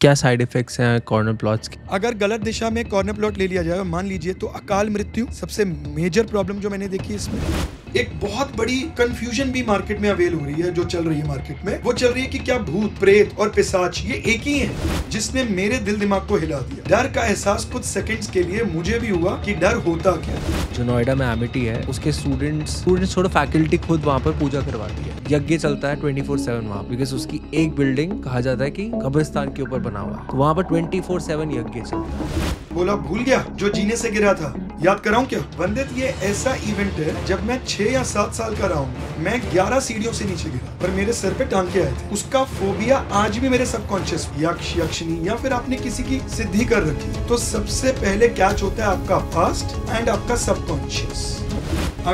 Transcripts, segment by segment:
क्या side effects हैं corner plots के अगर गलत दिशा में कॉर्नर प्लॉट ले लिया जाए मान लीजिए तो अकाल मृत्यु सबसे मेजर प्रॉब्लम जो मैंने देखी इसमें एक बहुत बड़ी कंफ्यूजन भी मार्केट में अवेल हो रही है जो चल रही है मार्केट में वो चल रही है कि क्या भूत प्रेत और पिसाच ये एक ही है जिसने मेरे दिल दिमाग को हिला दिया डर का एहसास कुछ सेकंड्स के लिए मुझे भी हुआ कि डर होता क्या जो नोएडा में एमिटी है उसके स्टूडेंट्स स्टूडेंट्स छोड़ो फैकल्टी खुद वहाँ पर पूजा करवाती है यज्ञ चलता है ट्वेंटी फोर सेवन वहाँ बिकॉज उसकी एक बिल्डिंग कहा जाता है की कब्रिस्तान के ऊपर बना हुआ है तो वहाँ पर ट्वेंटी फोर सेवन यज्ञ चलता है बोला भूल गया जो जीने से गिरा था याद कराऊं क्या बंदित ये ऐसा इवेंट है जब मैं छह छह या सात साल का रहा हूँ मैं ग्यारह सीढ़ियों से नीचे गिरा पर मेरे सर पे टांके आए थे उसका फोबिया आज भी मेरे सबकॉन्शियस यक्ष यक्षिणी या फिर आपने किसी की सिद्धि कर रखी तो सबसे पहले कैच होता है आपका फास्ट एंड आपका सबकॉन्शियस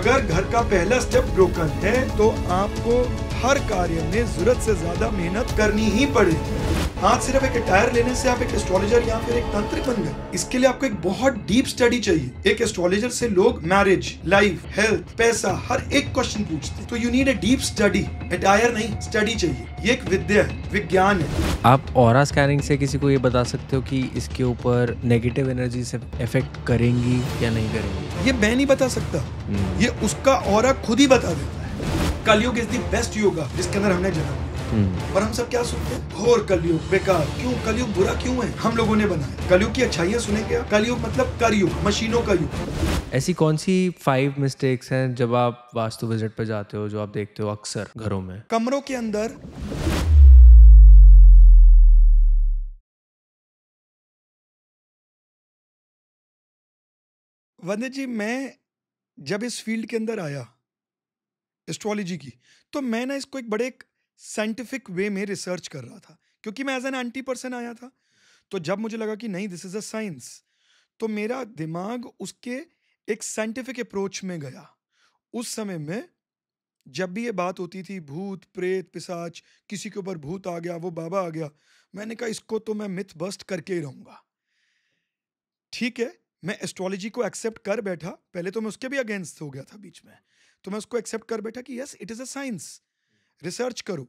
अगर घर का पहला स्टेप ब्रोकन है तो आपको हर कार्य में जरूरत से ज्यादा मेहनत करनी ही पड़ेगी हाँ सिर्फ एक टायर लेने से आप एक एस्ट्रोलॉजर या फिर एक तंत्र बन गए इसके लिए आपको एक बहुत डीप स्टडी चाहिए एक एस्ट्रोलॉजर से लोग मैरिज लाइफ हेल्थ पैसा हर एक क्वेश्चन पूछते तो you need a deep study टायर नहीं स्टडी चाहिए ये एक विद्या है विज्ञान है आप और स्कैनिंग से किसी को ये बता सकते हो कि इसके ऊपर नेगेटिव एनर्जी से इफेक्ट करेंगी या नहीं करेंगी ये मैं नहीं बता सकता हम्म। ये उसका और खुद ही बता देता कलयुग इज दी बेस्ट युग जिसके अंदर हमने जन्म हम्म। पर हम सब क्या सुनते हैं घोर कलयुग बेकार क्यों कलयुग बुरा क्यों है हम लोगों ने बनाया कलयुग की अच्छाइयां सुने क्या कलयुग मतलब करयुग मशीनों का युग ऐसी कौन सी फाइव मिस्टेक्स हैं जब आप वास्तु विजिट पर जाते हो जो आप देखते हो अक्सर घरों में कमरों के अंदर वंदे जी मैं जब इस फील्ड के अंदर आया एस्ट्रोलॉजी की तो मैं ना इसको एक बड़े एक साइंटिफिक वे में रिसर्च कर रहा था क्योंकि मैं एज एन एंटी पर्सन आया था तो जब मुझे लगा कि नहीं दिस इज़ अ साइंस तो मेरा दिमाग उसके एक साइंटिफिक अप्रोच में गया उस समय में जब भी ये बात होती थी भूत प्रेत पिसाच किसी के ऊपर भूत आ गया वो बाबा आ गया मैंने कहा इसको तो मैं मिथ बस्ट करके ही रहूंगा ठीक है मैं एस्ट्रोलॉजी को एक्सेप्ट कर बैठा पहले तो मैं उसके भी अगेंस्ट हो गया था बीच में तो मैं उसको एक्सेप्ट कर बैठा कि yes it is a science research करूँ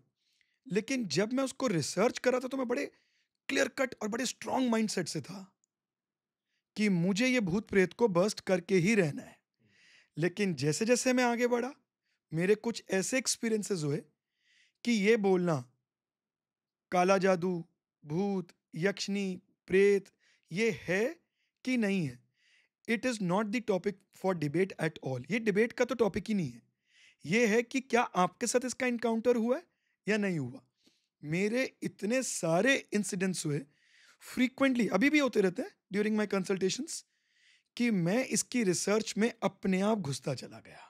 लेकिन जब मैं उसको रिसर्च कर रहा था तो मैं बड़े क्लियर कट और बड़े स्ट्रांग माइंडसेट से था कि मुझे ये भूत प्रेत को बस्ट करके ही रहना है लेकिन जैसे जैसे मैं आगे बढ़ा मेरे कुछ ऐसे एक्सपीरियंसेस हुए कि ये बोलना काला जादू भूत यक्षिणी प्रेत ये है कि नहीं है it is not the topic for debate at all ये डिबेट का तो टॉपिक ही नहीं है ये है कि क्या आपके साथ इसका इनकाउंटर हुआ है या नहीं हुआ मेरे इतने सारे इंसिडेंट्स हुए फ्रीक्वेंटली अभी भी होते रहते हैं ड्यूरिंग माई कंसल्टेशंस कि मैं इसकी रिसर्च में अपने आप घुसता चला गया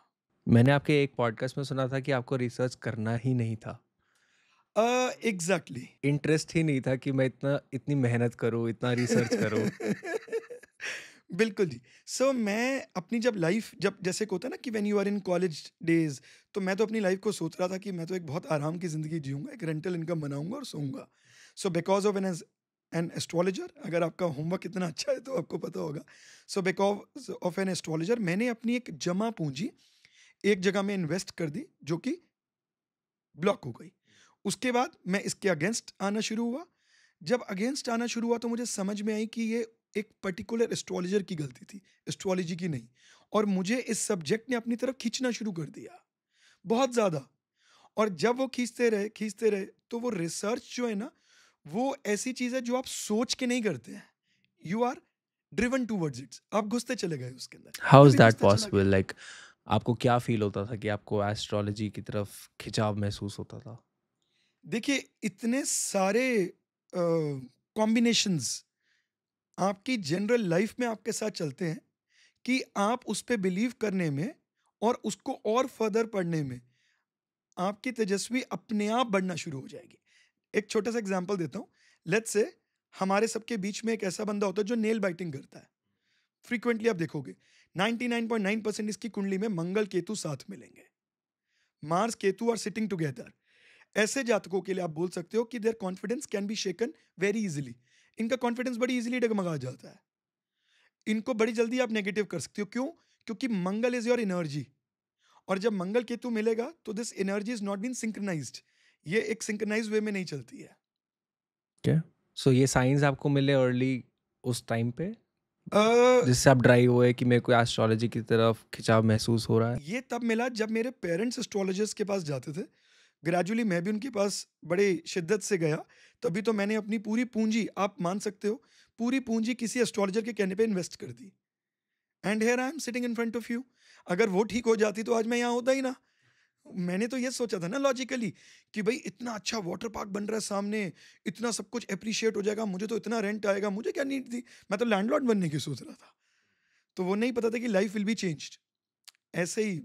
मैंने आपके एक पॉडकास्ट में सुना था कि आपको रिसर्च करना ही नहीं था एग्जैक्टली uh, इंटरेस्ट exactly. ही नहीं था कि मैं इतना इतनी मेहनत करूँ इतना रिसर्च करूँ बिल्कुल जी सो so, मैं अपनी जब लाइफ जब जैसे होता है ना कि when you are in college days तो मैं तो अपनी लाइफ को सोच रहा था कि मैं तो एक बहुत आराम की ज़िंदगी जीऊँगा एक रेंटल इनकम बनाऊँगा और सोऊंगा so because of an as an astrologer अगर आपका होमवर्क इतना अच्छा है तो आपको पता होगा so because of an astrologer मैंने अपनी एक जमा पूंजी एक जगह में इन्वेस्ट कर दी जो कि ब्लॉक हो गई उसके बाद मैं इसके अगेंस्ट आना शुरू हुआ जब अगेंस्ट आना शुरू हुआ तो मुझे समझ में आई कि ये एक पर्टिकुलर एस्ट्रोलॉजर की गलती थी एस्ट्रोलॉजी की नहीं और मुझे इस सब्जेक्ट ने अपनी तरफ खींचना शुरू कर दिया बहुत ज़्यादा और जब वो खींचते रहे खींचते रहे तो वो रिसर्च जो है ना वो ऐसी चीज़ है जो आप सोच के नहीं करते हैं you are driven towards its आप घुसते चले गए उसके अंदर how is that possible like आपको क्या फील होता था कि आपको एस्ट्रोलॉजी की तरफ खिंचाव महसूस होता था देखिए इतने सारे कॉम्बिनेशंस uh, आपकी जनरल लाइफ में आपके साथ चलते हैं कि आप उस पर बिलीव करने में और उसको और फर्दर पढ़ने में आपकी तेजस्वी अपने आप बढ़ना शुरू हो जाएगी एक छोटा सा एग्जाम्पल देता हूँ लेट्स से हमारे सबके बीच में एक ऐसा बंदा होता है जो नेल बाइटिंग करता है फ्रीक्वेंटली आप देखोगे 99.9 परसेंट इसकी कुंडली में मंगल केतु साथ मिलेंगे Mars Ketu are sitting together ऐसे जातकों के लिए आप बोल सकते हो कि there confidence can be shaken very easily इनका कॉन्फिडेंस बड़ी इजीली डगमगा जाता है इनको बड़ी जल्दी आप नेगेटिव कर सकते हो क्यों क्योंकि मंगल इज योर एनर्जी और जब मंगल केतु मिलेगा तो this energy is not been synchronise ये एक सिंक्रनाइज वे में नहीं चलती है क्या okay. सो so, ये साइंस आपको मिले अर्ली उस टाइम पे uh, जिससे आप ड्राइव हुए कि मेरे को एस्ट्रोलॉजी की तरफ खिंचाव महसूस हो रहा है ये तब मिला जब मेरे पेरेंट्स एस्ट्रोलॉजर्स के पास जाते थे ग्रेजुअली मैं भी उनके पास बड़े शिद्दत से गया तभी तो मैंने अपनी पूरी पूंजी आप मान सकते हो पूरी पूंजी किसी एस्ट्रोलॉजर के कहने पे इन्वेस्ट कर दी and here I am sitting in front of you अगर वो ठीक हो जाती तो आज मैं यहाँ होता ही ना मैंने तो ये सोचा था ना लॉजिकली कि भाई इतना अच्छा वाटर पार्क बन रहा है सामने इतना सब कुछ अप्रिशिएट हो जाएगा मुझे तो इतना रेंट आएगा मुझे क्या नीड थी मैं तो लैंडलॉर्ड बनने की सोच रहा था तो वो नहीं पता था कि लाइफ विल बी चेंज्ड ऐसे ही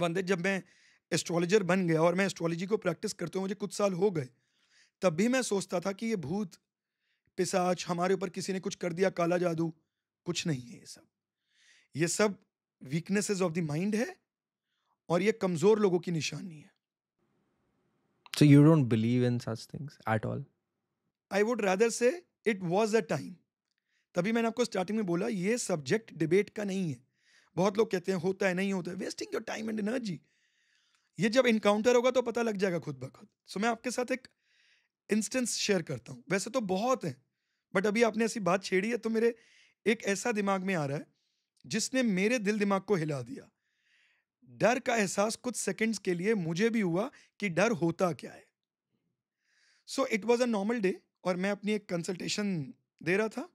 वंदे जब मैं एस्ट्रोलॉजर बन गया और मैं एस्ट्रोलॉजी को प्रैक्टिस करते हुए मुझे कुछ साल हो गए तब भी मैं सोचता था कि ये भूत पिसाच हमारे ऊपर किसी ने कुछ कर दिया काला जादू कुछ नहीं है ये सब ये सब वीकनेसेस ऑफ द माइंड है और ये कमज़ोर लोगों की निशानी है so you don't believe in such things at all I would rather say it was a time तभी मैंने आपको स्टार्टिंग में बोला ये सब्जेक्ट डिबेट का नहीं है बहुत लोग कहते हैं होता है नहीं होता है wasting your time and energy ये जब इनकाउंटर होगा तो पता लग जाएगा खुद ब खुद सो मैं आपके साथ एक इंस्टेंस शेयर करता हूँ वैसे तो बहुत हैं बट अभी आपने ऐसी बात छेड़ी है तो मेरे एक ऐसा दिमाग में आ रहा है जिसने मेरे दिल दिमाग को हिला दिया डर का एहसास कुछ सेकंड्स के लिए मुझे भी हुआ कि डर होता क्या है so it was a normal day और मैं अपनी एक कंसल्टेशन दे रहा था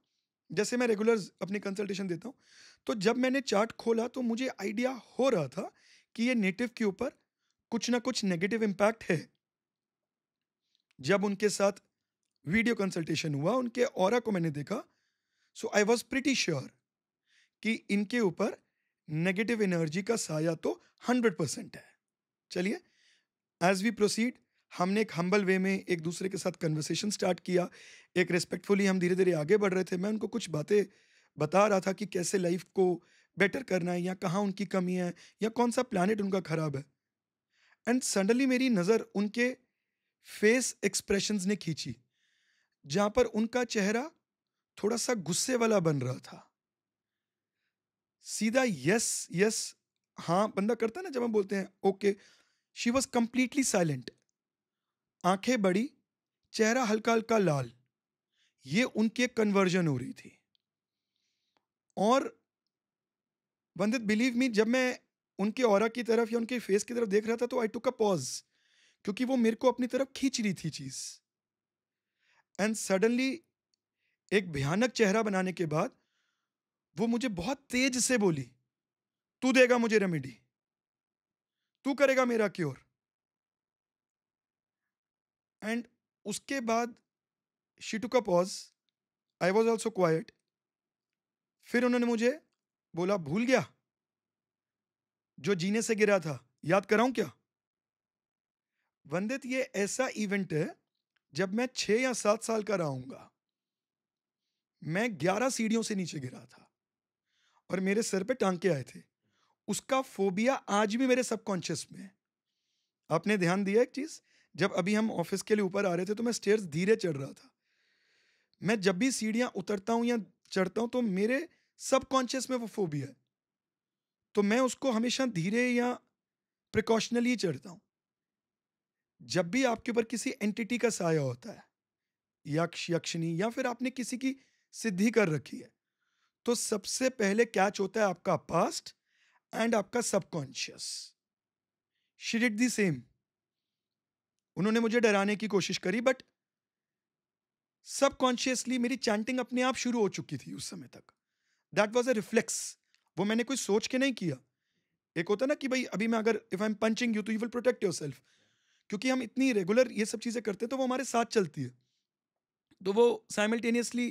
जैसे मैं रेगुलर अपनी कंसल्टेशन देता हूँ तो जब मैंने चार्ट खोला तो मुझे आइडिया हो रहा था कि ये नेटिव के ऊपर कुछ ना कुछ नेगेटिव इम्पैक्ट है जब उनके साथ वीडियो कंसल्टेशन हुआ उनके और को मैंने देखा so I was pretty sure कि इनके ऊपर नेगेटिव एनर्जी का साया तो हंड्रेड परसेंट है चलिए एज वी प्रोसीड हमने एक हम्बल वे में एक दूसरे के साथ कन्वर्सेशन स्टार्ट किया एक रिस्पेक्टफुली हम धीरे धीरे आगे बढ़ रहे थे मैं उनको कुछ बातें बता रहा था कि कैसे लाइफ को बेटर करना है या कहाँ उनकी कमी है या कौन सा प्लानट उनका ख़राब है एंड सडनली मेरी नज़र उनके फेस एक्सप्रेशन ने खींची जहाँ पर उनका चेहरा थोड़ा सा गुस्से वाला बन रहा था सीधा यस यस हाँ बंदा करता ना जब हम बोलते हैं okay she was completely silent आंखें बड़ी चेहरा हल्का हल्का लाल ये उनकी एक कन्वर्जन हो रही थी और बंदित बिलीव मी जब मैं उनके और की तरफ या उनके फेस की तरफ देख रहा था तो आई टुक अ पॉज क्योंकि वो मेरे को अपनी तरफ खींच रही थी चीज एंड सडनली एक भयानक चेहरा बनाने के बाद वो मुझे बहुत तेज से बोली तू देगा मुझे रेमेडी तू करेगा मेरा क्योर एंड उसके बाद she took pause I was also quite फिर उन्होंने मुझे बोला भूल गया जो जीने से गिरा था याद कराऊं क्या वंदित ये ऐसा इवेंट है जब मैं छह या सात साल का रहूंगा मैं ग्यारह सीढ़ियों से नीचे गिरा था और मेरे सर पे टांके आए थे उसका फोबिया आज भी मेरे सबकॉन्शियस में है आपने ध्यान दिया एक चीज जब अभी हम ऑफिस के लिए ऊपर आ रहे थे तो मैं स्टेयर्स धीरे चढ़ रहा था मैं जब भी सीढ़ियां उतरता हूं या चढ़ता हूं तो मेरे सबकॉन्शियस में वो फोबिया है तो मैं उसको हमेशा धीरे या प्रिकॉशनली चढ़ता हूँ जब भी आपके ऊपर किसी एंटिटी का साया होता है यक्ष यक्षिणी या फिर आपने किसी की सिद्धि कर रखी है तो सबसे पहले कैच होता है आपका पास्ट एंड आपका subconscious she did the same उन्होंने मुझे डराने की कोशिश करी बट सबकॉन्शियसली मेरी चैंटिंग अपने आप शुरू हो चुकी थी उस समय तक दैट वॉज अ रिफ्लेक्स वो मैंने कुछ सोच के नहीं किया एक होता ना कि भाई अभी मैं अगर if I am punching you तो यू विल प्रोटेक्ट योर सेल्फ क्योंकि हम इतनी रेगुलर ये सब चीज़ें करते हैं तो वो हमारे साथ चलती है तो वो साइमल्टेनियसली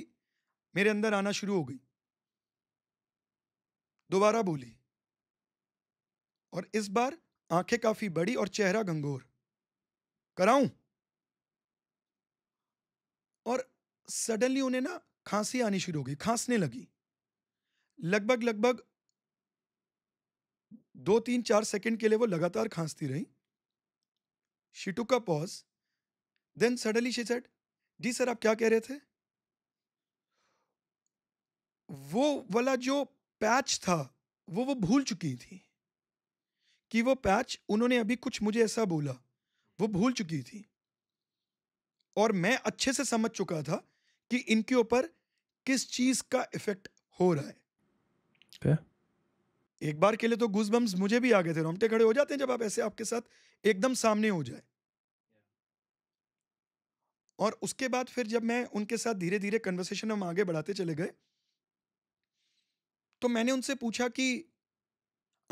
मेरे अंदर आना शुरू हो गई दोबारा बोली और इस बार आंखें काफी बड़ी और चेहरा गंगोर कराऊं और सडनली उन्हें ना खांसी आनी शुरू हो गई खांसने लगी लगभग लगभग दो तीन चार सेकंड के लिए वो लगातार खांसती रही शिटू का pause then suddenly she said जी सर आप क्या कह रहे थे वो वाला जो पैच था वो वो भूल चुकी थी कि वो पैच उन्होंने अभी कुछ मुझे ऐसा बोला वो भूल चुकी थी और मैं अच्छे से समझ चुका था कि इनके ऊपर किस चीज का इफेक्ट हो रहा है okay. एक बार के लिए तो गूज मुझे भी आ गए थे रोमटे खड़े हो जाते हैं जब आप ऐसे आपके साथ एकदम सामने हो जाए और उसके बाद फिर जब मैं उनके साथ धीरे धीरे कन्वर्सेशन हम आगे बढ़ाते चले गए तो मैंने उनसे पूछा कि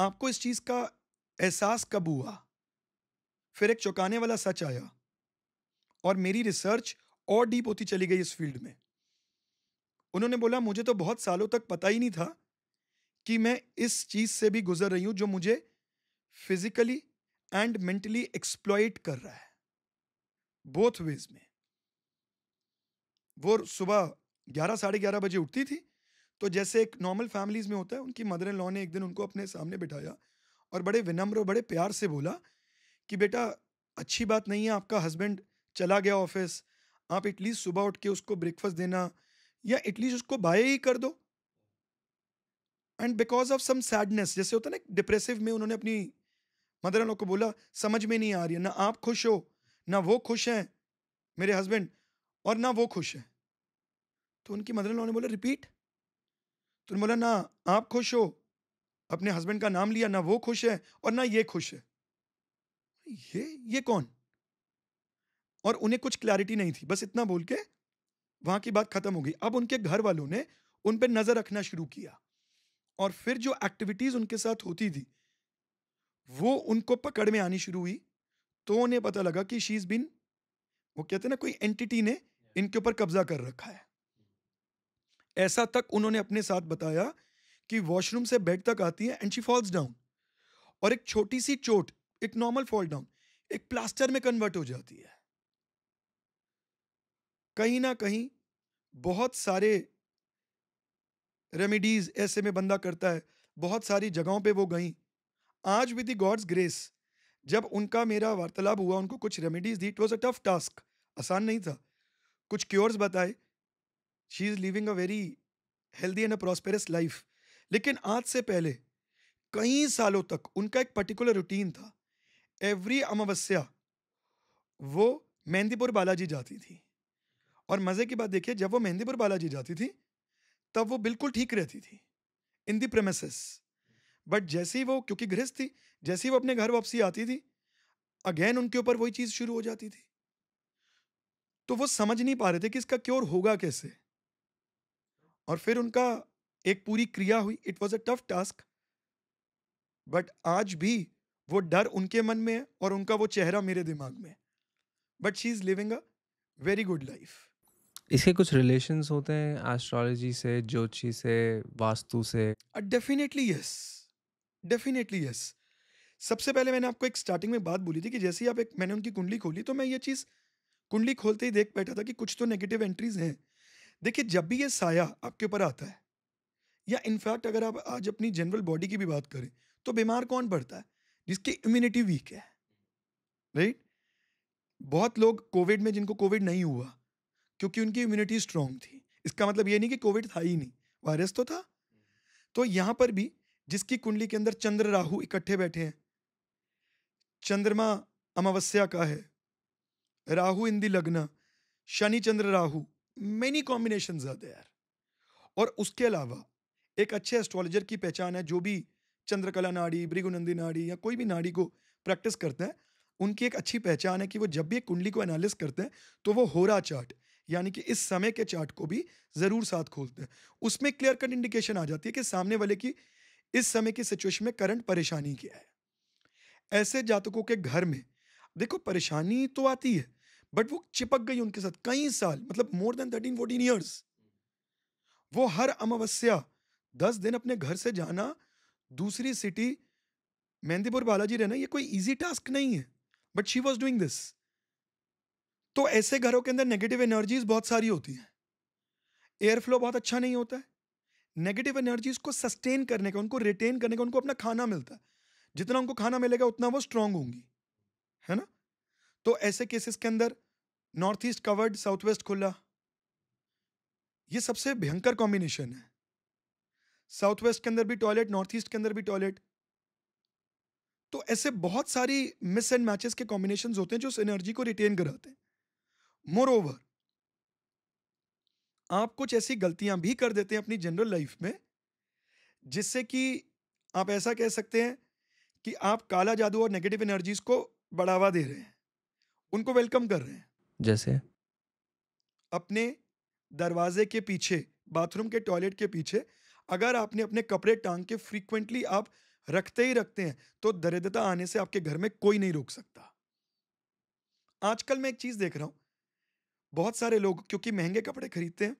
आपको इस चीज़ का एहसास कब हुआ फिर एक चौंकाने वाला सच आया और मेरी रिसर्च और डीप होती चली गई इस फील्ड में उन्होंने बोला मुझे तो बहुत सालों तक पता ही नहीं था कि मैं इस चीज से भी गुजर रही हूं जो मुझे फिजिकली एंड मेंटली एक्सप्लॉइट कर रहा है बोथ वेज में वो सुबह ग्यारह साढ़े ग्यारह बजे उठती थी तो जैसे एक नॉर्मल फैमिलीज में होता है उनकी मदर इन लॉ ने एक दिन उनको अपने सामने बिठाया और बड़े विनम्र और बड़े प्यार से बोला कि बेटा अच्छी बात नहीं है आपका हस्बैंड चला गया ऑफिस आप एटलीस्ट सुबह उठ के उसको ब्रेकफास्ट देना या एटलीस्ट उसको बाय ही कर दो and because of some sadness जैसे होता है ना डिप्रेसिव में उन्होंने अपनी मदर लोग को बोला समझ में नहीं आ रही है ना आप खुश हो ना वो खुश हैं मेरे हस्बैंड और ना वो खुश हैं तो उनकी मदर इन ने बोला रिपीट तो बोला ना आप खुश हो अपने हस्बैंड का नाम लिया ना वो खुश है और ना ये खुश है ये ये कौन और उन्हें कुछ क्लैरिटी नहीं थी बस इतना बोल के वहां की बात खत्म हो गई अब उनके घर वालों ने उन पर नजर रखना शुरू किया और फिर जो एक्टिविटीज उनके साथ होती थी वो उनको पकड़ में आनी शुरू हुई तो उन्हें पता लगा कि शीज बिन वो कहते ना कोई एंटिटी ने इनके ऊपर कब्जा कर रखा है ऐसा तक उन्होंने अपने साथ बताया कि वॉशरूम से बेड तक आती है एंड शी फॉल्स डाउन और एक छोटी सी चोट एक नॉर्मल फॉल डाउन एक प्लास्टर में कन्वर्ट हो जाती है कहीं ना कहीं बहुत सारे रेमिडीज ऐसे में बंदा करता है बहुत सारी जगहों पे वो गई आज विद द गॉड्स ग्रेस जब उनका मेरा वार्तालाप हुआ उनको कुछ रेमिडीज दी it was a tough task आसान नहीं था कुछ क्योर्स बताए she is living a very healthy and a prosperous life लेकिन आज से पहले कई सालों तक उनका एक पर्टिकुलर रूटीन था एवरी अमावस्या वो मेहंदीपुर बालाजी जाती थी और मज़े की बात देखिए जब वो मेहंदीपुर बालाजी जाती थी तब वो बिल्कुल ठीक रहती थी इन दी प्रेमिसेस बट जैसे ही वो क्योंकि गृहस्थ थी जैसे ही वो अपने घर वापसी आती थी अगेन उनके ऊपर वही चीज़ शुरू हो जाती थी तो वो समझ नहीं पा रहे थे कि इसका क्योर होगा कैसे और फिर उनका एक पूरी क्रिया हुई it was a tough task but आज भी वो डर उनके मन में है और उनका वो चेहरा मेरे दिमाग में है but she is living a very good life इसके कुछ रिलेशन होते हैं एस्ट्रोलॉजी से ज्योतिषी से वास्तु से डेफिनेटली यस डेफिनेटली यस सबसे पहले मैंने आपको एक स्टार्टिंग में बात बोली थी कि जैसे ही आप एक मैंने उनकी कुंडली खोली तो मैं ये चीज़ कुंडली खोलते ही देख बैठा था कि कुछ तो नेगेटिव एंट्रीज हैं देखिए जब भी ये साया आपके ऊपर आता है या इनफैक्ट अगर आप आज अपनी जनरल बॉडी की भी बात करें तो बीमार कौन पड़ता है जिसकी इम्यूनिटी वीक है राइट बहुत लोग कोविड में जिनको कोविड नहीं हुआ क्योंकि उनकी इम्यूनिटी स्ट्रांग थी इसका मतलब ये नहीं कि कोविड था ही नहीं वायरस तो था हम्म। तो यहाँ पर भी जिसकी कुंडली के अंदर चंद्र राहु इकट्ठे बैठे हैं चंद्रमा अमावस्या का है Rahu in the Lagna Shani Chandra Rahu many combination ज्यादा यार और उसके अलावा एक अच्छे एस्ट्रोलॉजर की पहचान है जो भी चंद्रकला नाड़ी भृगुनंदी नाड़ी या कोई भी नाड़ी को प्रैक्टिस करते हैं उनकी एक अच्छी पहचान है कि वो जब भी एक कुंडली को एनालिस करते हैं तो वो होरा चार्ट यानी कि इस समय के चार्ट को भी ज़रूर साथ खोलते हैं उसमें क्लियर कट इंडिकेशन आ जाती है कि सामने वाले की इस समय की सिचुएशन में करंट परेशानी क्या है ऐसे जातकों के घर में देखो परेशानी तो आती है बट वो चिपक गई उनके साथ कई साल मतलब more than thirteen fourteen years वो हर अमावस्या दस दिन अपने घर से जाना दूसरी सिटी मेहंदीपुर बालाजी रहना ये कोई इजी टास्क नहीं है but she was doing this तो ऐसे घरों के अंदर नेगेटिव एनर्जीज बहुत सारी होती हैं एयर फ्लो बहुत अच्छा नहीं होता है नेगेटिव एनर्जीज को सस्टेन करने का उनको रिटेन करने का उनको अपना खाना मिलता है जितना उनको खाना मिलेगा उतना वो स्ट्रांग होंगी है ना तो ऐसे केसेस के अंदर north east covered south west खुला ये सबसे भयंकर कॉम्बिनेशन है साउथ वेस्ट के अंदर भी टॉयलेट नॉर्थ ईस्ट के अंदर भी टॉयलेट तो ऐसे बहुत सारी मिस एंड मैचेस के कॉम्बिनेशन होते हैं जो उस एनर्जी को रिटेन कराते हैं मोर आप कुछ ऐसी गलतियां भी कर देते हैं अपनी जनरल लाइफ में जिससे कि आप ऐसा कह सकते हैं कि आप काला जादू और नेगेटिव एनर्जीज को बढ़ावा दे रहे हैं उनको वेलकम कर रहे हैं जैसे अपने दरवाजे के पीछे बाथरूम के टॉयलेट के पीछे अगर आपने अपने कपड़े टांग के फ्रीक्वेंटली आप रखते ही रखते हैं तो दरिद्रता आने से आपके घर में कोई नहीं रोक सकता आजकल मैं एक चीज देख रहा हूं बहुत सारे लोग क्योंकि महंगे कपड़े खरीदते हैं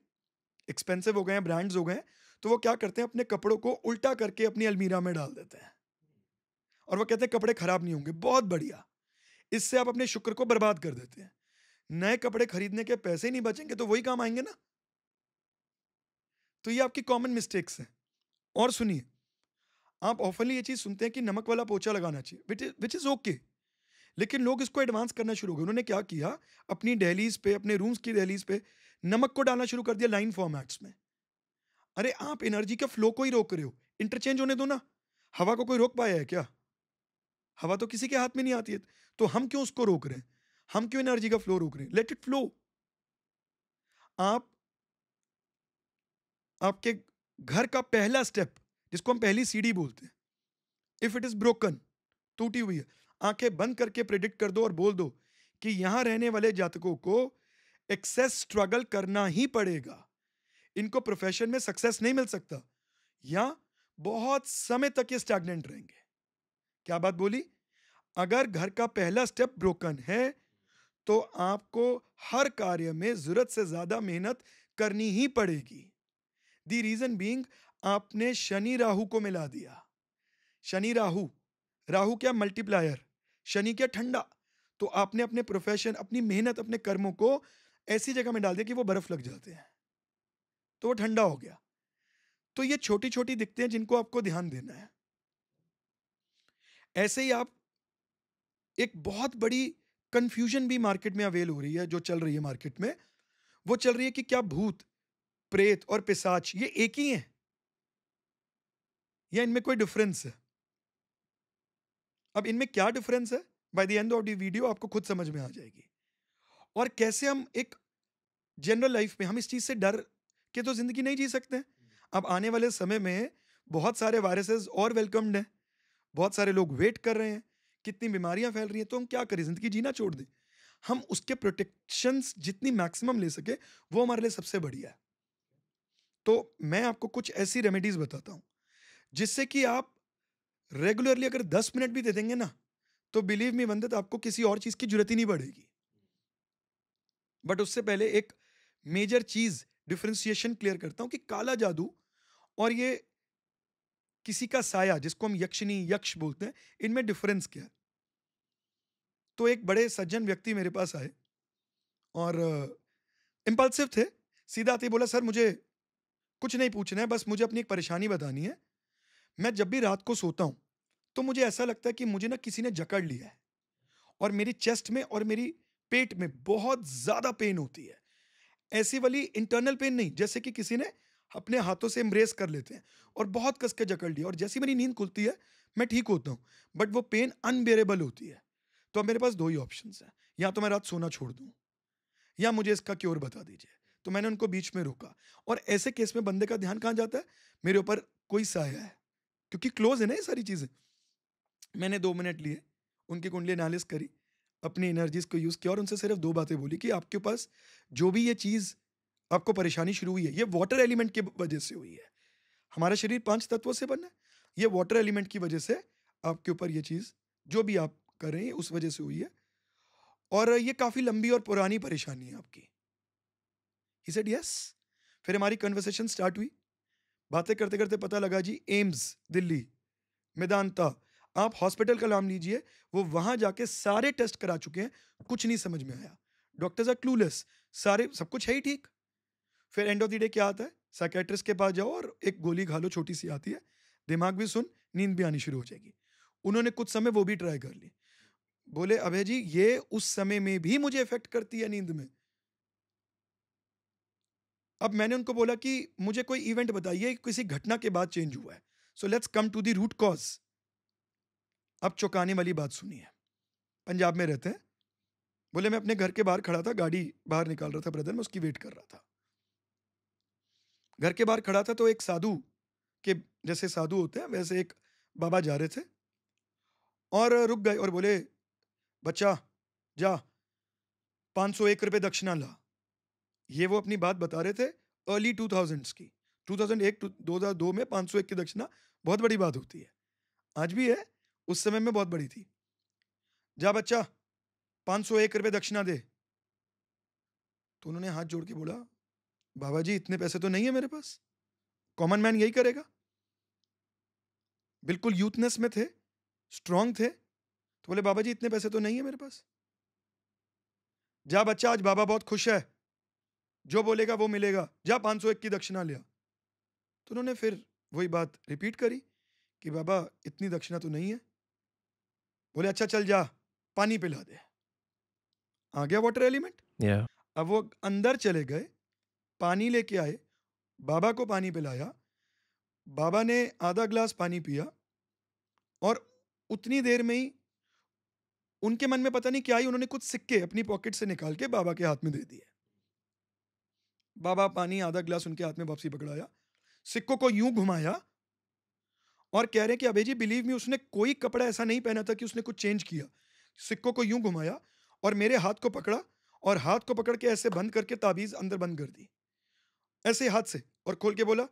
एक्सपेंसिव हो गए हैं ब्रांड्स हो गए हैं तो वो क्या करते हैं अपने कपड़ों को उल्टा करके अपनी अलमीरा में डाल देते हैं और वो कहते हैं कपड़े ख़राब नहीं होंगे बहुत बढ़िया इससे आप अपने शुक्र को बर्बाद कर देते हैं नए कपड़े खरीदने के पैसे नहीं बचेंगे तो वही काम आएंगे ना तो ये आपकी कॉमन मिस्टेक्स हैं और सुनिए आप ऑफनली ये चीज़ सुनते हैं कि नमक वाला पोछा लगाना चाहिए विच इज़ ओके okay. लेकिन लोग इसको एडवांस करना शुरू हो गए उन्होंने क्या किया अपनी डेलीज पे अपने रूम्स की डेलीज पे नमक को डालना शुरू कर दिया लाइन फॉर्मेट्स में अरे आप एनर्जी के फ्लो को ही रोक रहे हो इंटरचेंज होने दो ना हवा को कोई रोक पाया है क्या हवा तो किसी के हाथ में नहीं आती है तो हम क्यों उसको रोक रहे हैं हम क्यों एनर्जी का फ्लो रोक रहे हैं लेट इट फ्लो आप आपके घर का पहला स्टेप जिसको हम पहली सीढ़ी बोलते हैं इफ इट इज ब्रोकन टूटी हुई है आंखें बंद करके प्रिडिक्ट कर दो और बोल दो कि यहां रहने वाले जातकों को एक्सेस स्ट्रगल करना ही पड़ेगा इनको प्रोफेशन में सक्सेस नहीं मिल सकता या बहुत समय तक ये स्टैग्नेंट रहेंगे क्या बात बोली अगर घर का पहला स्टेप ब्रोकन है तो आपको हर कार्य में जरूरत से ज्यादा मेहनत करनी ही पड़ेगी दी रीजन बींग आपने शनि राहु को मिला दिया शनि राहु राहु क्या मल्टीप्लायर शनि क्या ठंडा तो आपने अपने प्रोफेशन अपनी मेहनत अपने कर्मों को ऐसी जगह में डाल दिया कि वो बर्फ लग जाते हैं तो वो ठंडा हो गया तो ये छोटी छोटी दिखते हैं जिनको आपको ध्यान देना है ऐसे ही आप एक बहुत बड़ी कंफ्यूजन भी मार्केट में अवेल हो रही है जो चल रही है मार्केट में वो चल रही है कि क्या भूत प्रेत और पिसाच ये एक ही है या इनमें कोई डिफरेंस है अब इनमें क्या डिफरेंस है by the end of the video आपको खुद समझ में आ जाएगी और कैसे हम एक जनरल लाइफ में हम इस चीज़ से डर के तो ज़िंदगी नहीं जी सकते अब आने वाले समय में बहुत सारे वायरसेस और वेलकम्ड हैं बहुत सारे लोग वेट कर रहे हैं कितनी बीमारियां फैल रही हैं तो हम क्या करें ज़िंदगी जीना छोड़ दें हम उसके प्रोटेक्शंस जितनी मैक्सिमम ले सके वो हमारे लिए सबसे बढ़िया है तो मैं आपको कुछ ऐसी रेमेडीज़ बताता हूँ जिससे कि आप रेगुलरली अगर दस मिनट भी दे देंगे ना तो बिलीव मी बंदे तो आपको किसी और चीज़ की जरूरत ही नहीं पड़ेगी बट उससे पहले एक मेजर चीज़ डिफ्रेंसिएशन क्लियर करता हूँ कि काला जादू और ये किसी का साया जिसको हम यक्षिणी यक्ष बोलते हैं इनमें डिफरेंस क्या है तो एक बड़े सज्जन व्यक्ति मेरे पास आए और इम्पल्सिव uh, थे सीधा आते बोला सर मुझे कुछ नहीं पूछना है बस मुझे अपनी एक परेशानी बतानी है मैं जब भी रात को सोता हूँ तो मुझे ऐसा लगता है कि मुझे ना किसी ने जकड़ लिया है और मेरी चेस्ट में और मेरी पेट में बहुत ज़्यादा पेन होती है ऐसी वाली इंटरनल पेन नहीं जैसे कि किसी ने अपने हाथों से एम्ब्रेस कर लेते हैं और बहुत कस के जकड़ लिया और जैसी मेरी नींद खुलती है मैं ठीक होता हूँ बट वो पेन अनबेरेबल होती है तो अब मेरे पास दो ही ऑप्शन हैं या तो मैं रात सोना छोड़ दूँ या मुझे इसका क्योर बता दीजिए तो मैंने उनको बीच में रोका और ऐसे केस में बंदे का ध्यान कहाँ जाता है मेरे ऊपर कोई साया है क्योंकि क्लोज है ना ये सारी चीज़ें मैंने दो मिनट लिए उनकी कुंडली एनालिस करी अपनी एनर्जीज को यूज़ किया और उनसे सिर्फ दो बातें बोली कि आपके पास जो भी ये चीज़ आपको परेशानी शुरू हुई है ये वाटर एलिमेंट की वजह से हुई है हमारा शरीर पांच तत्वों से बना है ये वाटर एलिमेंट की वजह से आपके ऊपर ये चीज़ जो भी आप कर रहे हैं उस वजह से हुई है और ये काफ़ी लंबी और पुरानी परेशानी है आपकी ही सेड यस फिर हमारी कन्वर्सेशन स्टार्ट हुई बातें करते करते पता लगा जी एम्स दिल्ली मेदांता आप हॉस्पिटल का नाम लीजिए वो वहां जाके सारे टेस्ट करा चुके हैं कुछ नहीं समझ में आया डॉक्टर्स आर क्लूलेस सारे सब कुछ है ही ठीक फिर एंड ऑफ द डे क्या आता है साइकेट्रिस्ट के पास जाओ और एक गोली खा लो छोटी सी आती है दिमाग भी सुन नींद भी आनी शुरू हो जाएगी उन्होंने कुछ समय वो भी ट्राई कर ली बोले अभय जी ये उस समय में भी मुझे इफेक्ट करती है नींद में अब मैंने उनको बोला कि मुझे कोई इवेंट बताइए किसी घटना के बाद चेंज हुआ है so let's come to the root cause अब चौंकाने वाली बात सुनी है पंजाब में रहते हैं बोले मैं अपने घर के बाहर खड़ा था गाड़ी बाहर निकाल रहा था ब्रदर मैं उसकी वेट कर रहा था घर के बाहर खड़ा था तो एक साधु के जैसे साधु होते हैं वैसे एक बाबा जा रहे थे और रुक गए और बोले बच्चा जा पाँच सौ एक रुपये दक्षिणा ला ये वो अपनी बात बता रहे थे अर्ली टू थाउजेंड्स की टू थाउजेंड एक दो हज़ार दो में पाँच सौ एक की दक्षिणा बहुत बड़ी बात होती है आज भी है उस समय में बहुत बड़ी थी जा बच्चा पाँच सौ एक रुपये दक्षिणा दे तो उन्होंने हाथ जोड़ के बोला बाबा जी इतने पैसे तो नहीं है मेरे पास कॉमन मैन यही करेगा बिल्कुल यूथनेस में थे स्ट्रांग थे तो बोले बाबा जी इतने पैसे तो नहीं है मेरे पास जा बच्चा आज बाबा बहुत खुश है जो बोलेगा वो मिलेगा जा पाँच सौ एक की दक्षिणा लिया तो उन्होंने फिर वही बात रिपीट करी कि बाबा इतनी दक्षिणा तो नहीं है बोले अच्छा चल जा पानी पिला दे आ गया वाटर एलिमेंट yeah. अब वो अंदर चले गए पानी लेके आए बाबा को पानी पिलाया बाबा ने आधा ग्लास पानी पिया और उतनी देर में ही उनके मन में पता नहीं क्या ही उन्होंने कुछ सिक्के अपनी पॉकेट से निकाल के बाबा के हाथ में दे दिए बाबा पानी आधा ग्लास उनके हाथ में वापसी पकड़ाया सिक्कों को यूं घुमाया और कह रहे हैं कि अभय जी बिलीव मी उसने कोई कपड़ा ऐसा नहीं पहना था कि उसने कुछ चेंज किया सिक्कों को यूं घुमाया और मेरे हाथ को पकड़ा और हाथ को पकड़ के ऐसे बंद करके ताबीज अंदर बंद कर दी ऐसे हाथ से और खोल के बोला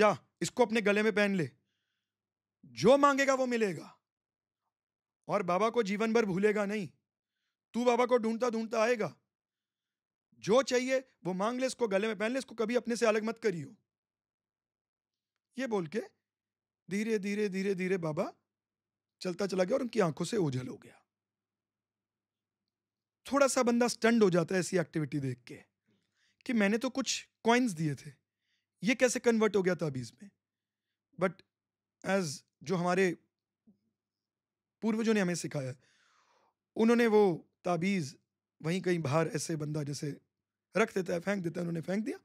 जा इसको अपने गले में पहन ले जो मांगेगा वो मिलेगा और बाबा को जीवन भर भूलेगा नहीं तू बाबा को ढूंढता ढूंढता आएगा जो चाहिए वो मांग ले इसको गले में पहन ले इसको कभी अपने से अलग मत करियो ये बोल के धीरे धीरे धीरे धीरे बाबा चलता चला गया और उनकी आंखों से ओझल हो गया थोड़ा सा बंदा स्टंड हो जाता है ऐसी एक्टिविटी देख के कि मैंने तो कुछ कॉइन्स दिए थे ये कैसे कन्वर्ट हो गया था अभी इसमें बट एज जो हमारे पूर्वजों ने हमें सिखाया उन्होंने वो ताबीज़ वहीं कहीं बाहर ऐसे बंदा जैसे रख देता है फेंक देता है उन्होंने फेंक दिया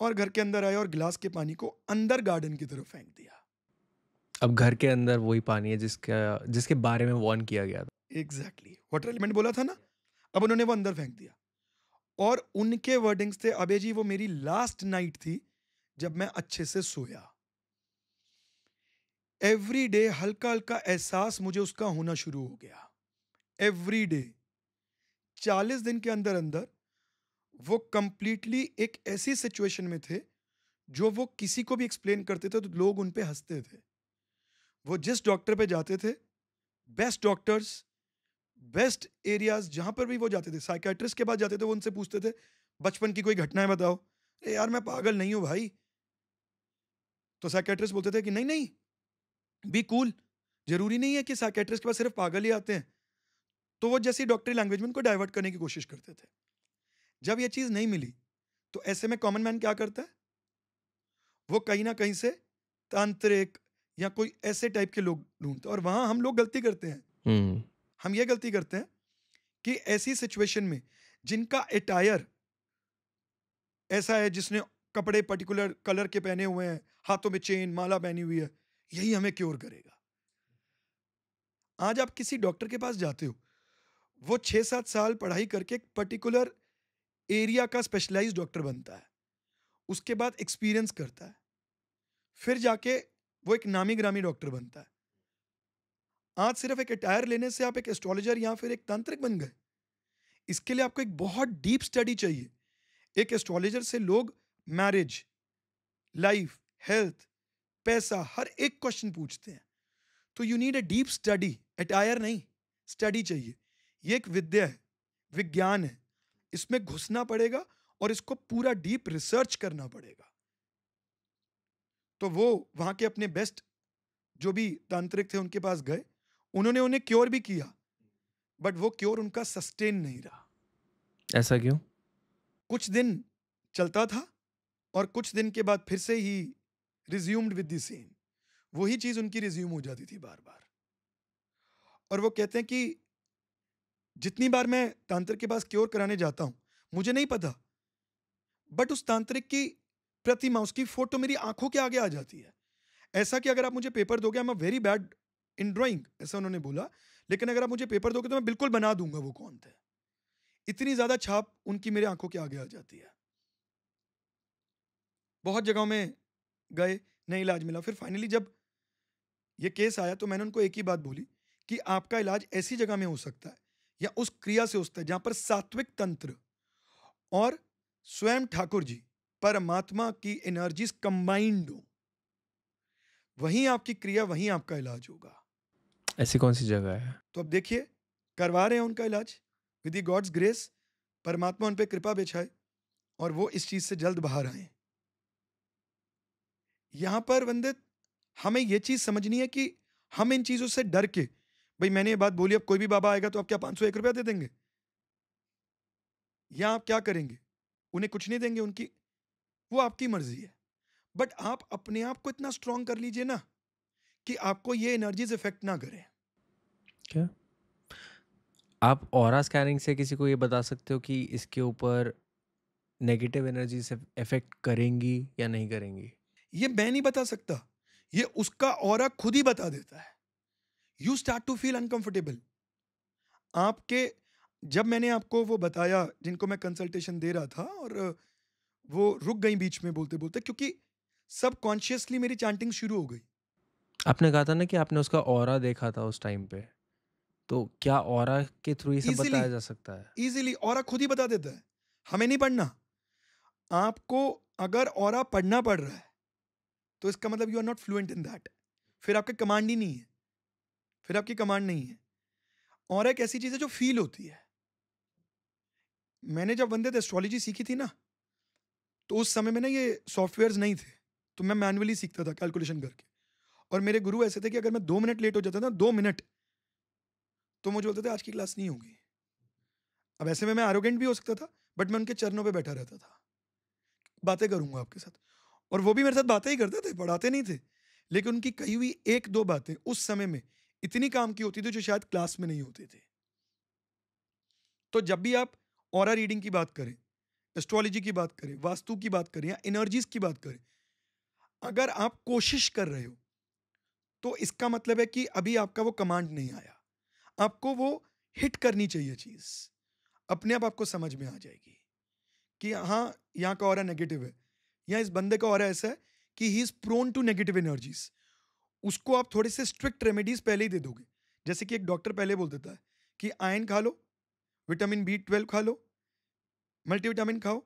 और घर के अंदर आए और गिलास के पानी को अंदर गार्डन की तरफ फेंक दिया अब घर के अंदर वही पानी है जिसका जिसके बारे में वार्न किया गया था एग्जैक्टली वाटर एलिमेंट बोला था ना अब उन्होंने वो अंदर फेंक दिया और उनके वर्डिंग्स थे अबे जी वो मेरी लास्ट नाइट थी जब मैं अच्छे से सोया एवरी डे हल्का हल्का एहसास मुझे उसका होना शुरू हो गया एवरी डे चालीस दिन के अंदर अंदर वो कम्प्लीटली एक ऐसी सिचुएशन में थे जो वो किसी को भी एक्सप्लेन करते थे तो लोग उन पर हंसते थे वो जिस डॉक्टर पे जाते थे बेस्ट डॉक्टर्स बेस्ट एरियाज जहाँ पर भी वो जाते थे साइकेट्रिस्ट के पास जाते थे वो उनसे पूछते थे बचपन की कोई घटनाएं बताओ अरे यार मैं पागल नहीं हूँ भाई तो साइकेट्रिस्ट बोलते थे कि नहीं नहीं बी कूल cool. जरूरी नहीं है कि साइकेट्रिस्ट के पास सिर्फ पागल ही आते हैं तो वो जैसी डॉक्टरी लैंग्वेज में उनको डाइवर्ट करने की कोशिश करते थे जब ये चीज नहीं मिली तो ऐसे में कॉमन मैन क्या करता है वो कहीं ना कहीं से तांत्रिक या कोई ऐसे टाइप के लोग ढूंढते और वहां हम लोग गलती करते हैं हम ये गलती करते हैं कि ऐसी सिचुएशन में जिनका अटायर ऐसा है जिसने कपड़े पर्टिकुलर कलर के पहने हुए हैं हाथों में चेन माला पहनी हुई है यही हमें क्योर करेगा आज आप किसी डॉक्टर के पास जाते हो वो छह सात साल पढ़ाई करके एक पर्टिकुलर एरिया का स्पेशलाइज डॉक्टर बनता है उसके बाद एक्सपीरियंस करता है फिर जाके वो एक नामी ग्रामी डॉक्टर बनता है आज सिर्फ एक अटायर लेने से आप एक एस्ट्रोलॉजर या फिर एक तांत्रिक बन गए इसके लिए आपको एक बहुत डीप स्टडी चाहिए एक एस्ट्रोलॉजर से लोग मैरिज लाइफ हेल्थ पैसा हर एक क्वेश्चन पूछते हैं तो you need a deep study अटायर नहीं स्टडी चाहिए ये एक विद्या है विज्ञान है इसमें घुसना पड़ेगा और इसको पूरा डीप रिसर्च करना पड़ेगा तो वो वहां के अपने बेस्ट जो भी तांत्रिक थे उनके पास गए उन्होंने उन्हें क्योर भी किया बट वो क्योर उनका सस्टेन नहीं रहा ऐसा क्यों कुछ दिन चलता था और कुछ दिन के बाद फिर से ही रिज्यूम्ड विद द सेम वही चीज उनकी रिज्यूम हो जाती थी बार बार और वो कहते हैं कि जितनी बार मैं तांत्रिक के पास क्योर कराने जाता हूँ मुझे नहीं पता बट उस तांत्रिक की प्रतिमा उसकी फोटो मेरी आंखों के आगे आ जाती है ऐसा कि अगर आप मुझे पेपर दोगे I am very bad in drawing ऐसा उन्होंने बोला लेकिन अगर आप मुझे पेपर दोगे तो मैं बिल्कुल बना दूंगा वो कौन थे इतनी ज़्यादा छाप उनकी मेरे आंखों के आगे आ जाती है बहुत जगहों में गए नहीं इलाज मिला फिर फाइनली जब ये केस आया तो मैंने उनको एक ही बात बोली कि आपका इलाज ऐसी जगह में हो सकता है या उस क्रिया से उस है जहां पर सात्विक तंत्र और स्वयं ठाकुर जी परमात्मा की एनर्जीज कंबाइंड हो वहीं आपकी क्रिया वहीं आपका इलाज होगा ऐसी कौन सी जगह है तो अब देखिए करवा रहे हैं उनका इलाज विद गॉड्स ग्रेस परमात्मा उन पर कृपा बेछाए और वो इस चीज से जल्द बाहर आए यहां पर वंदित हमें यह चीज समझनी है कि हम इन चीजों से डर के भाई मैंने ये बात बोली अब कोई भी बाबा आएगा तो आप क्या पाँच सौ एक रुपया दे देंगे या आप क्या करेंगे उन्हें कुछ नहीं देंगे उनकी वो आपकी मर्जी है बट आप अपने आप को इतना स्ट्रांग कर लीजिए ना कि आपको ये एनर्जीज इफेक्ट ना करें क्या आप और स्कैनिंग से किसी को ये बता सकते हो कि इसके ऊपर नेगेटिव एनर्जी से इफेक्ट करेंगी या नहीं करेंगी ये मैं नहीं बता सकता ये उसका और खुद ही बता देता है you start to feel uncomfortable आपके जब मैंने आपको वो बताया जिनको मैं कंसल्टेशन दे रहा था और वो रुक गई बीच में बोलते बोलते क्योंकि सब कॉन्शियसली मेरी चैंटिंग शुरू हो गई आपने कहा था ना कि आपने उसका और देखा था उस टाइम पे तो क्या और के थ्रू ये सब बताया जा सकता है इजीली और खुद ही बता देता है हमें नहीं पढ़ना आपको अगर और पढ़ना पड़ रहा है तो इसका मतलब you are not fluent in that फिर आपके कमांड ही नहीं है फिर आपकी कमांड नहीं है और एक ऐसी चीज़ है जो फील होती है मैंने जब वंदे एस्ट्रोलॉजी सीखी थी ना तो उस समय में ना ये सॉफ्टवेयर्स नहीं थे तो मैं मैनुअली सीखता था कैलकुलेशन करके और मेरे गुरु ऐसे थे कि अगर मैं दो मिनट लेट हो जाता था दो मिनट तो मुझे बोलते थे आज की क्लास नहीं होगी अब ऐसे में मैं एरोगेंट भी हो सकता था बट मैं उनके चरणों पर बैठा रहता था बातें करूंगा आपके साथ और वो भी मेरे साथ बातें ही करते थे पढ़ाते नहीं थे लेकिन उनकी कही हुई एक दो बातें उस समय में इतनी काम की होती थी जो शायद क्लास में नहीं होते थे तो जब भी आप और रीडिंग की बात करें एस्ट्रोलॉजी की बात करें वास्तु की बात करें या एनर्जीज की बात करें अगर आप कोशिश कर रहे हो तो इसका मतलब है कि अभी आपका वो कमांड नहीं आया आपको वो हिट करनी चाहिए चीज़ अपने आप आपको समझ में आ जाएगी कि हाँ यहाँ का और नेगेटिव है या इस बंदे का और ऐसा है कि he is prone to negative energies उसको आप थोड़े से स्ट्रिक्ट रेमेडीज पहले ही दे दोगे जैसे कि एक डॉक्टर पहले बोल देता है कि आयन खा लो विटामिन बी ट्वेल्व खा लो मल्टीविटामिन खाओ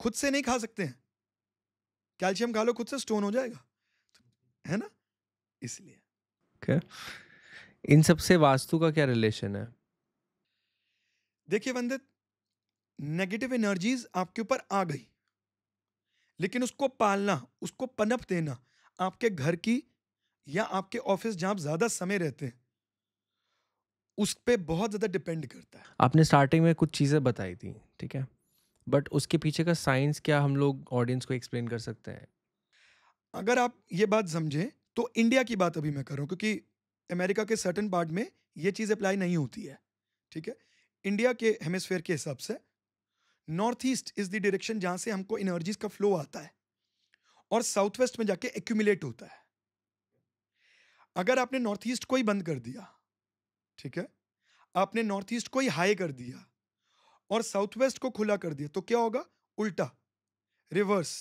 खुद से नहीं खा सकते हैं कैल्शियम खा लो खुद से स्टोन हो जाएगा है ना इसलिए okay. इन सब से वास्तु का क्या रिलेशन है देखिए वंदित नेगेटिव एनर्जीज आपके ऊपर आ गई लेकिन उसको पालना उसको पनप देना आपके घर की या आपके ऑफिस जहां आप ज़्यादा समय रहते हैं उस पर बहुत ज़्यादा डिपेंड करता है आपने स्टार्टिंग में कुछ चीज़ें बताई थी ठीक है बट उसके पीछे का साइंस क्या हम लोग ऑडियंस को एक्सप्लेन कर सकते हैं अगर आप ये बात समझें तो इंडिया की बात अभी मैं करूँ क्योंकि अमेरिका के सर्टन पार्ट में ये चीज़ अप्लाई नहीं होती है ठीक है इंडिया के हेमिसफेयर के हिसाब से north east is the direction जहाँ से हमको एनर्जीज का फ्लो आता है और साउथ वेस्ट में जाके एक्यूमुलेट होता है अगर आपने नॉर्थ ईस्ट को ही बंद कर दिया ठीक है आपने नॉर्थ ईस्ट को ही हाई कर दिया और साउथ वेस्ट को खुला कर दिया तो क्या होगा उल्टा रिवर्स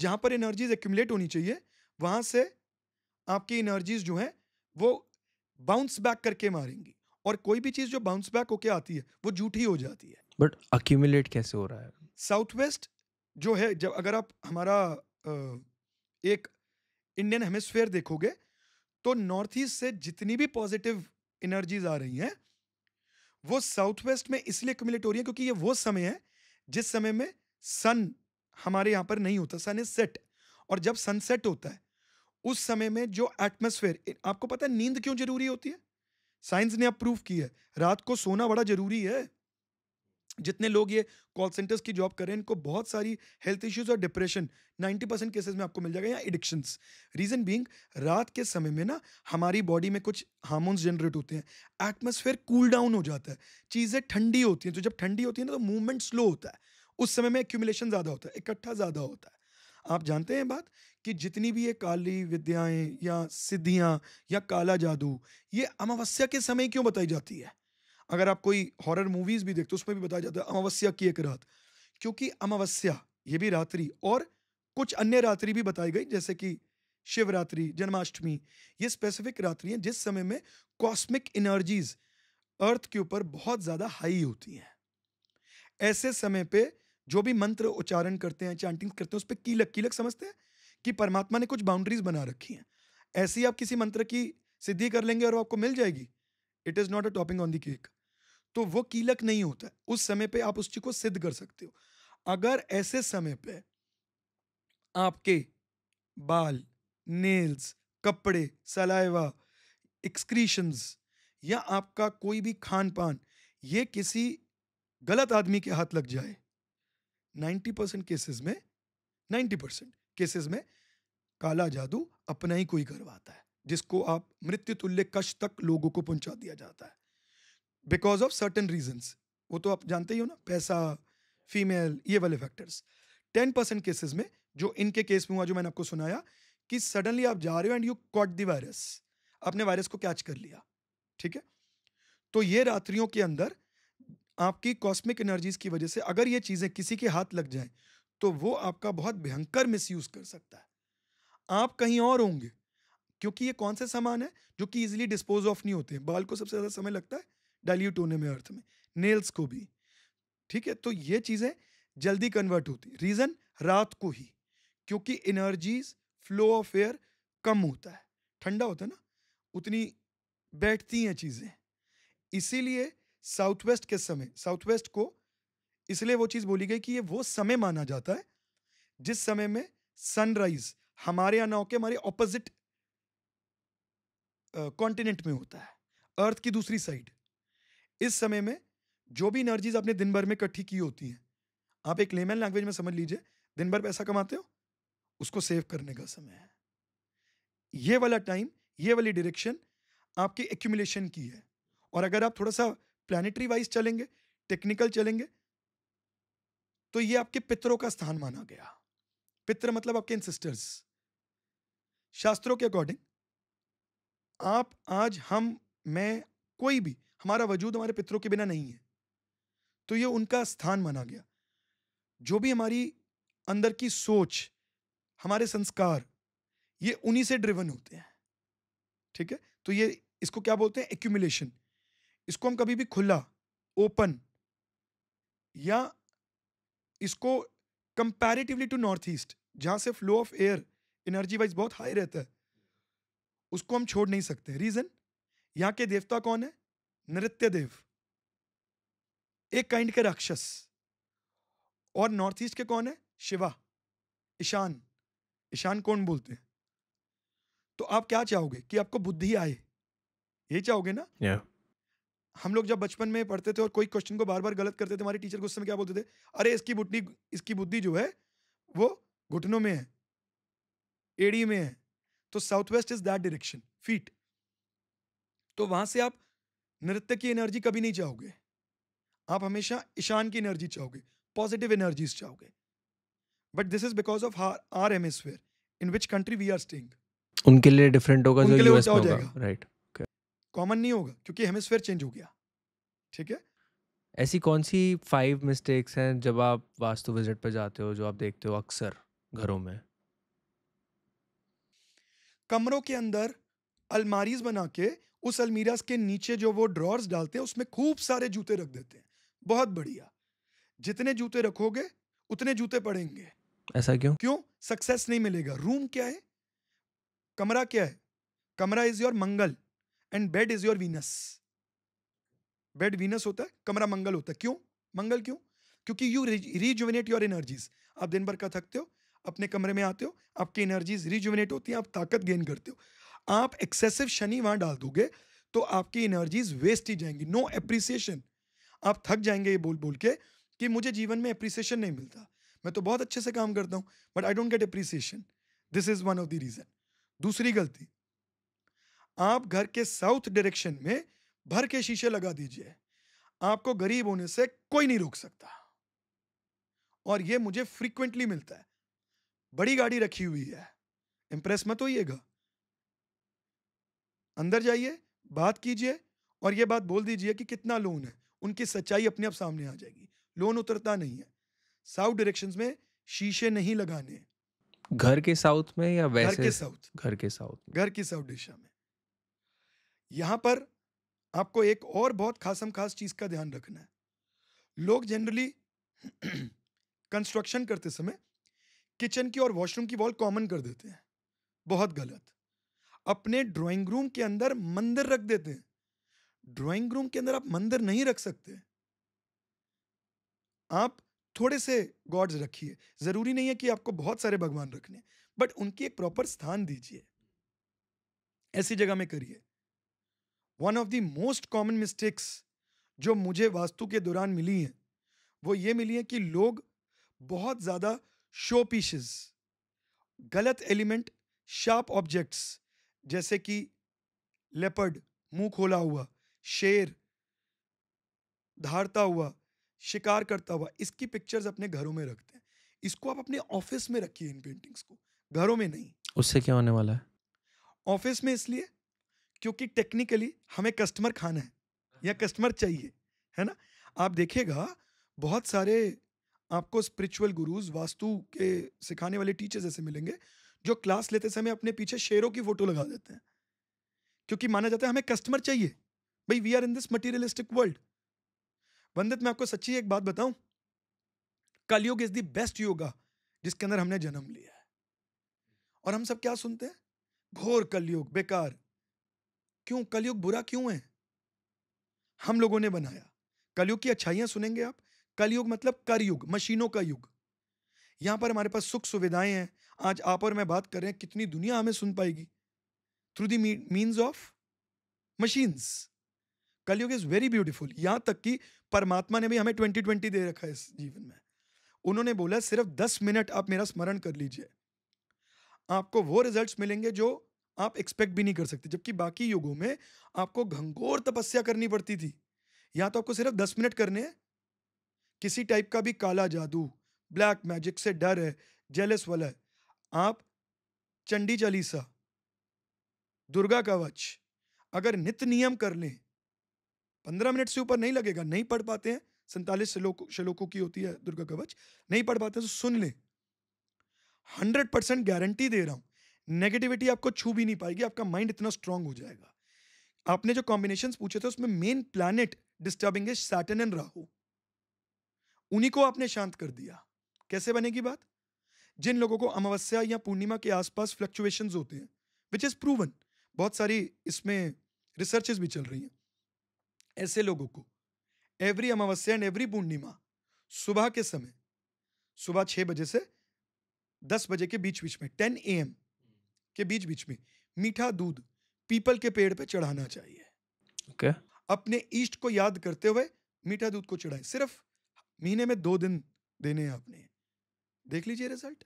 जहां पर एनर्जीज एक्यूमलेट होनी चाहिए वहां से आपकी एनर्जीज जो है वो बाउंस बैक करके मारेंगी और कोई भी चीज़ जो बाउंस बैक होके आती है वो झूठी हो जाती है बट अक्यूमुलेट कैसे हो रहा है साउथ वेस्ट जो है जब अगर आप हमारा एक इंडियन हेमस्फेयर देखोगे तो नॉर्थ ईस्ट से जितनी भी पॉजिटिव एनर्जीज आ रही हैं वो साउथ वेस्ट में इसलिए कम्युलेट हो रही है क्योंकि ये वो समय है जिस समय में सन हमारे यहाँ पर नहीं होता सन इज सेट और जब सनसेट होता है उस समय में जो एटमोसफेयर आपको पता है नींद क्यों जरूरी होती है साइंस ने अब प्रूव की है रात को सोना बड़ा जरूरी है जितने लोग ये कॉल सेंटर्स की जॉब कर रहे हैं इनको बहुत सारी हेल्थ इश्यूज और डिप्रेशन 90 परसेंट केसेज में आपको मिल जाएगा या एडिक्शंस रीजन बीइंग रात के समय में ना हमारी बॉडी में कुछ हार्मोन्स जनरेट होते हैं एटमोसफेयर कूल डाउन हो जाता है चीज़ें ठंडी होती हैं तो जब ठंडी होती है ना तो मूवमेंट स्लो होता है उस समय में एक्यूमुलेशन ज़्यादा होता है इकट्ठा ज़्यादा होता है आप जानते हैं बात कि जितनी भी ये काली विद्याएं या सिद्धियां या काला जादू ये अमावस्या के समय क्यों बताई जाती है अगर आप कोई हॉरर मूवीज भी देखते हो उसमें भी बताया जाता है अमावस्या की एक रात क्योंकि अमावस्या ये भी रात्रि और कुछ अन्य रात्रि भी बताई गई जैसे कि शिवरात्रि जन्माष्टमी ये स्पेसिफिक रात्रि हैं जिस समय में कॉस्मिक एनर्जीज अर्थ के ऊपर बहुत ज़्यादा हाई होती हैं ऐसे समय पे जो भी मंत्र उच्चारण करते हैं चैंटिंग करते हैं उस पर कीलक कीलक समझते हैं कि परमात्मा ने कुछ बाउंड्रीज बना रखी हैं ऐसे ही आप किसी मंत्र की सिद्धि कर लेंगे और आपको मिल जाएगी it is not a topping on the cake तो वो कीलक नहीं होता है उस समय पे आप उस चीज को सिद्ध कर सकते हो अगर ऐसे समय पे आपके बाल नेल्स कपड़े सलाइवा एक्सक्रीशंस या आपका कोई भी खान पान ये किसी गलत आदमी के हाथ लग जाए 90 परसेंट केसेस में 90 परसेंट केसेस में काला जादू अपना ही कोई करवाता है जिसको आप मृत्यु तुल्य कष्ट तक लोगों को पहुंचा दिया जाता है बिकॉज ऑफ सर्टन रीजन्स वो तो आप जानते ही हो ना पैसा फीमेल ये वाले फैक्टर्स टेन परसेंट केसेज में जो इनके केस में हुआ जो मैंने आपको सुनाया कि सडनली आप जा रहे हो and you caught the virus आपने वायरस को कैच कर लिया ठीक है तो ये रात्रियों के अंदर आपकी कॉस्मिक एनर्जीज की वजह से अगर ये चीज़ें किसी के हाथ लग जाएं तो वो आपका बहुत भयंकर यूज़ कर सकता है आप कहीं और होंगे क्योंकि ये कौन से सामान है जो कि इजिली डिस्पोज ऑफ नहीं होते बाल को सबसे ज़्यादा समय लगता है डाइल्यूट होने में अर्थ में नेल्स को भी ठीक है तो ये चीज़ें जल्दी कन्वर्ट होती रीज़न रात को ही क्योंकि एनर्जीज फ्लो ऑफ एयर कम होता है ठंडा होता है ना उतनी बैठती हैं चीज़ें इसीलिए साउथ वेस्ट के समय साउथ वेस्ट को इसलिए वो चीज़ बोली गई कि ये वो समय माना जाता है जिस समय में सनराइज हमारे यहाँ नौके हमारे ऑपोजिट कॉन्टिनेंट में होता है अर्थ की दूसरी साइड इस समय में जो भी एनर्जीज आपने दिन भर में इकट्ठी की होती हैं आप एक लेमन लैंग्वेज में समझ लीजिए दिन भर पैसा कमाते हो उसको सेव करने का समय है ये वाला टाइम ये वाली डायरेक्शन आपके एक्यूमुलेशन की है और अगर आप थोड़ा सा प्लानिटरी वाइज चलेंगे टेक्निकल चलेंगे तो ये आपके पितरों का स्थान माना गया पितर मतलब आपके इंसिस्टर्स शास्त्रों के अकॉर्डिंग आप आज हम मैं कोई भी हमारा वजूद हमारे पितरों के बिना नहीं है तो ये उनका स्थान माना गया जो भी हमारी अंदर की सोच हमारे संस्कार ये उन्हीं से ड्रिवन होते हैं ठीक है तो ये इसको क्या बोलते हैं एक्यूमुलेशन इसको हम कभी भी खुला ओपन या इसको कंपैरेटिवली टू नॉर्थ ईस्ट जहाँ से flow of air energy wise बहुत हाई रहता है उसको हम छोड़ नहीं सकते रीज़न यहाँ के देवता कौन है नृत्यदेव एक काइंड के राक्षस और नॉर्थ ईस्ट के कौन है शिवा ईशान ईशान कौन बोलते हैं तो आप क्या चाहोगे कि आपको बुद्धि आए ये चाहोगे ना yeah. हम लोग जब बचपन में पढ़ते थे और कोई क्वेश्चन को बार बार गलत करते थे हमारे टीचर गुस्से में क्या बोलते थे अरे इसकी बुद्धि इसकी बुद्धि जो है वो घुटनों में है एडी में है तो south west is that direction फीट तो वहां से आप नृत्य की एनर्जी कभी नहीं चाहोगे आप हमेशा ईशान की एनर्जी चाहोगे पॉजिटिव एनर्जीज चाहोगे but this is because of our hemisphere in which country we are staying उनके लिए डिफरेंट होगा उनके यूएस हो जाएगा राइट कॉमन नहीं होगा क्योंकि हेमिस्फीयर चेंज हो गया ठीक है ऐसी कौन सी फाइव मिस्टेक्स हैं जब आप वास्तु विजिट पर जाते हो जो आप देखते हो अक्सर घरों में कमरों के अंदर अलमारीज बना के उस अलमीराज के नीचे जो वो ड्रॉर्स डालते हैं उसमें खूब सारे जूते रख देते हैं बहुत बढ़िया जितने जूते रखोगे उतने जूते पड़ेंगे ऐसा क्यों क्यों सक्सेस नहीं मिलेगा रूम क्या है कमरा क्या है कमरा is your Mangal and bed is your Venus bed Venus होता है कमरा मंगल होता है क्यों मंगल क्यों क्योंकि यू रिजुविनेट योर एनर्जीज आप दिन भर का थकते हो अपने कमरे में आते हो आपकी एनर्जीज रिजुविनेट होती हैं आप ताकत गेन करते हो आप एक्सेसिव शनि वहां डाल दोगे तो आपकी एनर्जीज वेस्ट ही जाएंगी नो एप्रिसिएशन आप थक जाएंगे ये बोल बोल के कि मुझे जीवन में अप्रिसिएशन नहीं मिलता मैं तो बहुत अच्छे से काम करता हूं but I don't get appreciation this is one of the reason दूसरी गलती आप घर के साउथ डायरेक्शन में भर के शीशे लगा दीजिए आपको गरीब होने से कोई नहीं रोक सकता और ये मुझे फ्रीक्वेंटली मिलता है बड़ी गाड़ी रखी हुई है इंप्रेस मत होइएगा अंदर जाइए बात कीजिए और ये बात बोल दीजिए कि कितना लोन है उनकी सच्चाई अपने आप सामने आ जाएगी लोन उतरता नहीं है साउथ डायरेक्शन में शीशे नहीं लगाने घर के साउथ में या वैसे घर के साउथ घर के साउथ घर की साउथ दिशा में यहां पर आपको एक और बहुत खासम खास चीज का ध्यान रखना है लोग जनरली कंस्ट्रक्शन करते समय किचन की और वॉशरूम की वॉल कॉमन कर देते हैं बहुत गलत अपने ड्राइंग रूम के अंदर मंदिर रख देते हैं ड्राइंग रूम के अंदर आप मंदिर नहीं रख सकते आप थोड़े से गॉड्स रखिए जरूरी नहीं है कि आपको बहुत सारे भगवान रखने बट उनकी एक प्रॉपर स्थान दीजिए ऐसी जगह में करिए one of the most common mistakes जो मुझे वास्तु के दौरान मिली है वो ये मिली है कि लोग बहुत ज़्यादा शो पीसेस गलत एलिमेंट शार्प ऑब्जेक्ट्स जैसे कि लेपर्ड मुंह खोला हुआ शेर धारता हुआ शिकार करता हुआ इसकी पिक्चर्स अपने घरों में रखते हैं इसको आप अपने ऑफिस में रखिए इन पेंटिंग्स को घरों में नहीं उससे क्या होने वाला है ऑफिस में इसलिए क्योंकि टेक्निकली हमें कस्टमर खाना है या हाँ। कस्टमर चाहिए है ना आप देखेगा बहुत सारे आपको स्पिरिचुअल गुरुज वास्तु के सिखाने वाले टीचर्स ऐसे मिलेंगे जो क्लास लेते समय अपने पीछे शेरों की फोटो लगा देते हैं क्योंकि माना जाता है हमें कस्टमर चाहिए भाई we are in this materialistic world Vandit मैं आपको सच्ची एक बात बताऊं कलयुग इज द बेस्ट योगा जिसके अंदर हमने जन्म लिया है और हम सब क्या सुनते हैं घोर कलयुग बेकार क्यों कलयुग बुरा क्यों है हम लोगों ने बनाया कलयुग की अच्छाइयां सुनेंगे आप कलयुग मतलब कर युग मशीनों का युग यहां पर हमारे पास सुख सुविधाएं हैं आज आप और मैं बात कर रहे हैं कितनी दुनिया हमें सुन पाएगी through the means of machines Kalyug is very beautiful यहाँ तक कि परमात्मा ने भी हमें ट्वेंटी ट्वेंटी दे रखा है इस जीवन में उन्होंने बोला सिर्फ दस मिनट आप मेरा स्मरण कर लीजिए आपको वो रिजल्ट मिलेंगे जो आप एक्सपेक्ट भी नहीं कर सकते जबकि बाकी युगों में आपको घंघोर तपस्या करनी पड़ती थी यहाँ तो आपको सिर्फ दस मिनट करने हैं किसी टाइप का भी काला जादू ब्लैक मैजिक से डर है जेलस वाला है आप चंडी चालीसा दुर्गा कवच अगर नित्य नियम कर लें पंद्रह मिनट से ऊपर नहीं लगेगा नहीं पढ़ पाते हैं सैतालीस श्लोकों श्लोकों की होती है दुर्गा कवच नहीं पढ़ पाते तो सुन लें हंड्रेड परसेंट गारंटी दे रहा हूं नेगेटिविटी आपको छू भी नहीं पाएगी आपका माइंड इतना स्ट्रांग हो जाएगा आपने जो कॉम्बिनेशन पूछे थे उसमें मेन प्लानिट डिस्टर्बिंग है सैटन एंड राहु उन्हीं को आपने शांत कर दिया कैसे बनेगी बात जिन लोगों को अमावस्या या पूर्णिमा के आसपास फ्लक्चुएशंस होते हैं विच इज़ प्रूवन बहुत सारी इसमें रिसर्चेज भी चल रही हैं ऐसे लोगों को एवरी अमावस्या एंड एवरी पूर्णिमा सुबह के समय सुबह छः बजे से दस बजे के बीच बीच में टेन ए एम के बीच बीच में मीठा दूध पीपल के पेड़ पे चढ़ाना चाहिए okay. अपने ईष्ट को याद करते हुए मीठा दूध को चढ़ाएं सिर्फ महीने में दो दिन देने हैं आपने देख लीजिए रिजल्ट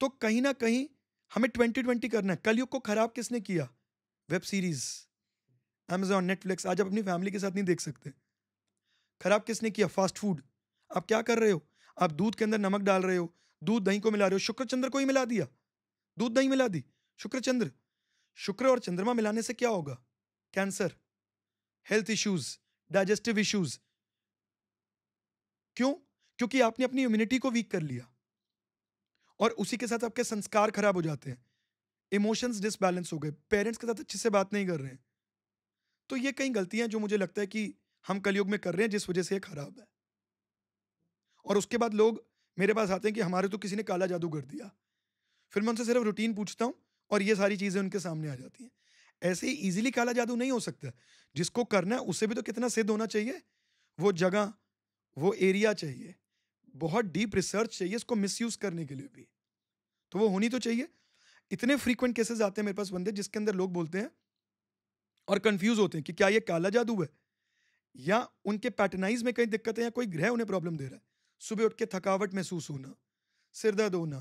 तो कहीं ना कहीं हमें ट्वेंटी ट्वेंटी करना है कलयुग को खराब किसने किया वेब सीरीज अमेजोन नेटफ्लिक्स आज आप अपनी फैमिली के साथ नहीं देख सकते खराब किसने किया फास्ट फूड आप क्या कर रहे हो आप दूध के अंदर नमक डाल रहे हो दूध दही को मिला रहे हो शुक्र चंद्र को ही मिला दिया दूध दही मिला दी शुक्र चंद्र शुक्र और चंद्रमा मिलाने से क्या होगा cancer health issues digestive issues क्यों क्योंकि आपने अपनी इम्यूनिटी को वीक कर लिया और उसी के साथ आपके संस्कार खराब हो जाते हैं इमोशंस डिसबैलेंस हो गए पेरेंट्स के साथ अच्छे से बात नहीं कर रहे हैं तो ये कई गलतियां जो मुझे लगता है कि हम कलयुग में कर रहे हैं जिस वजह से ये खराब है और उसके बाद लोग मेरे पास आते हैं कि हमारे तो किसी ने काला जादू कर दिया फिर मैं उनसे सिर्फ रूटीन पूछता हूँ और ये सारी चीज़ें उनके सामने आ जाती हैं ऐसे ही ईजिली काला जादू नहीं हो सकता जिसको करना है उससे भी तो कितना सिद्ध होना चाहिए वो जगह वो एरिया चाहिए बहुत डीप रिसर्च चाहिए इसको मिस करने के लिए भी तो वो होनी तो चाहिए इतने फ्रीक्वेंट केसेस आते हैं मेरे पास बंदे जिसके अंदर लोग बोलते हैं और कंफ्यूज होते हैं कि क्या ये काला जादू है या उनके पैटर्नाइज में कहीं दिक्कत है या कोई ग्रह उन्हें प्रॉब्लम दे रहा है सुबह उठ के थकावट महसूस होना सिर दर्द होना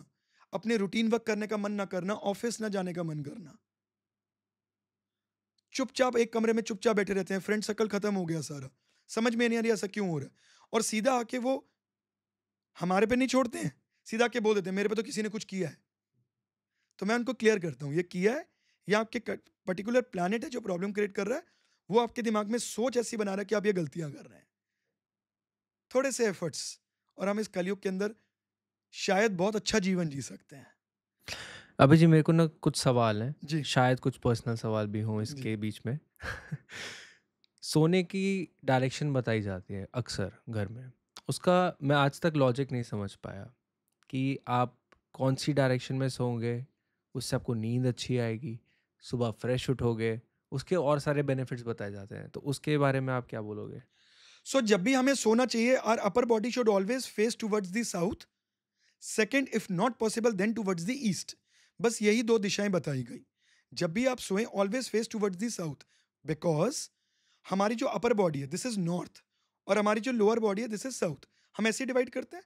अपने रूटीन वर्क करने का मन ना करना ऑफिस ना जाने का मन करना चुपचाप एक कमरे में चुपचाप बैठे रहते हैं फ्रेंड सर्कल खत्म हो गया सारा समझ में नहीं आ रही ऐसा क्यों हो रहा है और सीधा आके वो हमारे पे नहीं छोड़ते हैं सीधा के बोल देते हैं मेरे पे तो किसी ने कुछ किया है तो मैं उनको क्लियर करता हूँ ये किया है या आपके पर्टिकुलर प्लानट है जो प्रॉब्लम क्रिएट कर रहा है वो आपके दिमाग में सोच ऐसी बना रहा है कि आप ये गलतियाँ कर रहे हैं थोड़े से एफर्ट्स और हम इस कलयुग के अंदर शायद बहुत अच्छा जीवन जी सकते हैं अभी जी मेरे को ना कुछ सवाल हैं जी शायद कुछ पर्सनल सवाल भी हों इसके बीच में सोने की डायरेक्शन बताई जाती है अक्सर घर में उसका मैं आज तक लॉजिक नहीं समझ पाया कि आप कौन सी डायरेक्शन में सोओगे उससे आपको नींद अच्छी आएगी सुबह फ्रेश उठोगे उसके और सारे बेनिफिट्स बताए जाते हैं तो उसके बारे में आप क्या बोलोगे सो so, जब भी हमें सोना चाहिए our upper body should always face towards the south second if not possible then towards the east बस यही दो दिशाएं बताई गई जब भी आप सोएं always face towards the south because हमारी जो अपर बॉडी है दिस इज नॉर्थ और हमारी जो लोअर बॉडी है दिस इज साउथ हम ऐसे डिवाइड करते हैं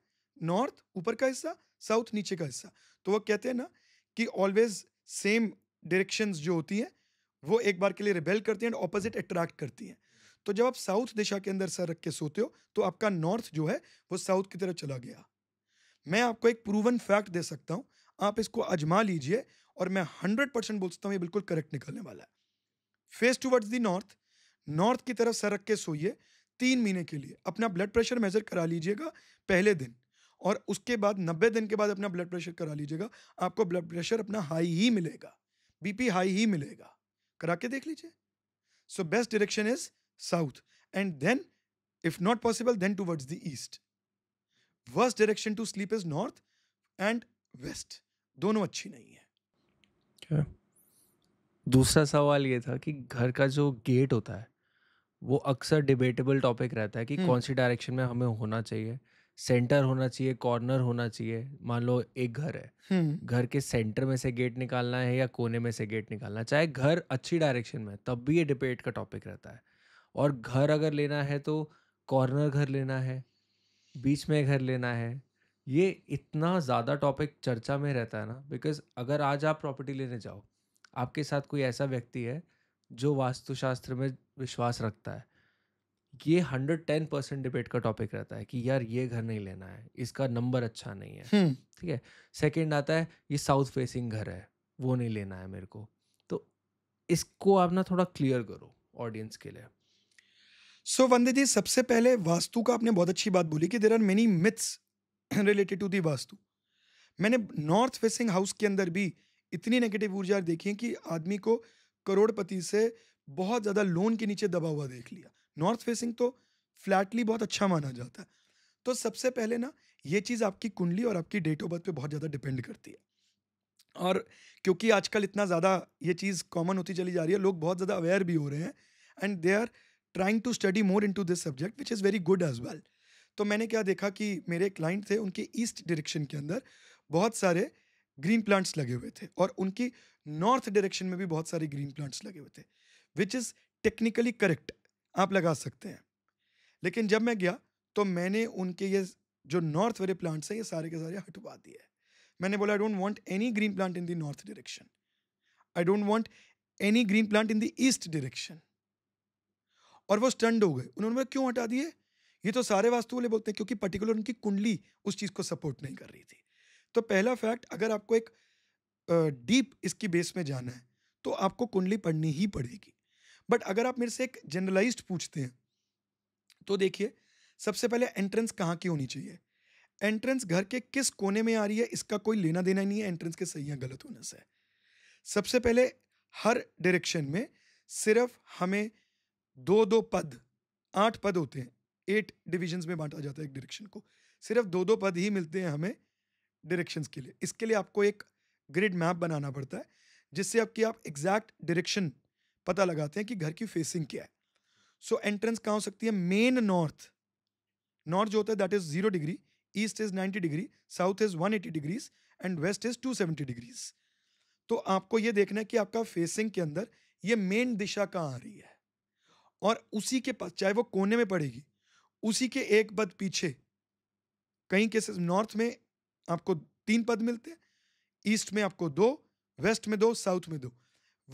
नॉर्थ ऊपर का हिस्सा साउथ नीचे का हिस्सा तो वो कहते हैं ना कि ऑलवेज सेम डायरेक्शंस जो होती हैं वो एक बार के लिए रिबेल करती हैं एंड ऑपोजिट अट्रैक्ट करती हैं तो जब आप साउथ दिशा के अंदर सर रख के सोते हो तो आपका नॉर्थ जो है वो साउथ की तरफ चला गया मैं आपको एक प्रूवन फैक्ट दे सकता हूँ आप इसको अजमा लीजिए और मैं हंड्रेड परसेंट बोल सकता हूँ ये बिल्कुल करेक्ट निकलने वाला है face towards the north north की तरफ सर रख के सोइए तीन महीने के लिए अपना ब्लड प्रेशर मेज़र करा लीजिएगा पहले दिन और उसके बाद नब्बे दिन के बाद अपना ब्लड प्रेशर करा लीजिएगा आपको ब्लड प्रेशर अपना हाई ही मिलेगा बीपी हाई ही मिलेगा करा के देख लीजिए so best direction is south and then if not possible then towards the east worst direction to sleep is north and west दोनों अच्छी नहीं है दूसरा सवाल ये था कि घर का जो गेट होता है वो अक्सर डिबेटेबल टॉपिक रहता है कि कौन सी डायरेक्शन में हमें होना चाहिए सेंटर होना चाहिए कॉर्नर होना चाहिए मान लो एक घर है घर के सेंटर में से गेट निकालना है या कोने में से गेट निकालना है चाहे घर अच्छी डायरेक्शन में तब भी ये डिबेट का टॉपिक रहता है और घर अगर लेना है तो कॉर्नर घर लेना है बीच में घर लेना है ये इतना ज़्यादा टॉपिक चर्चा में रहता है ना बिकॉज अगर आज आप प्रॉपर्टी लेने जाओ आपके साथ कोई ऐसा व्यक्ति है जो वास्तुशास्त्र में विश्वास रखता है ये हंड्रेड टेन परसेंट डिबेट का टॉपिक रहता है कि यार ये घर नहीं लेना है इसका नंबर अच्छा नहीं है हम्म। ठीक है सेकेंड आता है ये साउथ फेसिंग घर है वो नहीं लेना है मेरे को तो इसको आप ना थोड़ा क्लियर करो ऑडियंस के लिए सो वंदे जी सबसे पहले वास्तु का आपने बहुत अच्छी बात बोली कि there are many myths related to the Vastu मैंने नॉर्थ फेसिंग हाउस के अंदर भी इतनी नेगेटिव ऊर्जा देखी है कि आदमी को करोड़पति से बहुत ज़्यादा लोन के नीचे दबा हुआ देख लिया नॉर्थ फेसिंग तो फ्लैटली बहुत अच्छा माना जाता है तो सबसे पहले ना ये चीज़ आपकी कुंडली और आपकी डेट ऑफ बर्थ पर बहुत ज़्यादा डिपेंड करती है और क्योंकि आजकल इतना ज़्यादा ये चीज़ कॉमन होती चली जा रही है लोग बहुत ज़्यादा अवेयर भी हो रहे हैं and they are trying to study more into this subject which is very good as well तो मैंने क्या देखा कि मेरे क्लाइंट थे उनके ईस्ट डायरेक्शन के अंदर बहुत सारे ग्रीन प्लांट्स लगे हुए थे और उनकी नॉर्थ डायरेक्शन में भी बहुत सारे ग्रीन प्लांट्स लगे हुए थे विच इज़ टेक्निकली करेक्ट आप लगा सकते हैं लेकिन जब मैं गया तो मैंने उनके ये जो नॉर्थ वाले प्लांट्स हैं ये सारे के सारे हटवा दिए मैंने बोला I don't want any green plant in the north direction I don't want any green plant in the east direction और वो स्टंड हो गए उन्होंने बोला क्यों हटा दिए ये तो सारे वास्तु वाले बोलते हैं क्योंकि पर्टिकुलर उनकी कुंडली उस चीज़ को सपोर्ट नहीं कर रही थी तो पहला फैक्ट अगर आपको एक डीप इसकी बेस में जाना है तो आपको कुंडली पढ़नी ही पड़ेगी बट अगर आप मेरे से एक जनरलाइज पूछते हैं तो देखिए सबसे पहले एंट्रेंस कहाँ की होनी चाहिए एंट्रेंस घर के किस कोने में आ रही है इसका कोई लेना देना नहीं है एंट्रेंस के सही या गलत होने से सबसे पहले हर डायरेक्शन में सिर्फ हमें दो दो पद आठ पद होते हैं एट डिविजन्स में बांटा जाता है एक डायरेक्शन को सिर्फ दो दो पद ही मिलते हैं हमें डायरेक्शंस के लिए इसके लिए आपको एक ग्रिड मैप बनाना पड़ता है जिससे आपकी आप एग्जैक्ट डायरेक्शन पता लगाते हैं कि घर की फेसिंग क्या है सो एंट्रेंस कहाँ हो सकती है मेन नॉर्थ नॉर्थ जो होता है that is zero degree east is ninety degree south is one eighty degrees and west is two seventy degrees तो आपको ये देखना है कि आपका फेसिंग के अंदर ये मेन दिशा कहाँ आ रही है और उसी के पास चाहे वो कोने में पड़ेगी उसी के एक पद पीछे कई केसेस नॉर्थ में आपको तीन पद मिलते हैं ईस्ट में आपको दो वेस्ट में दो साउथ में दो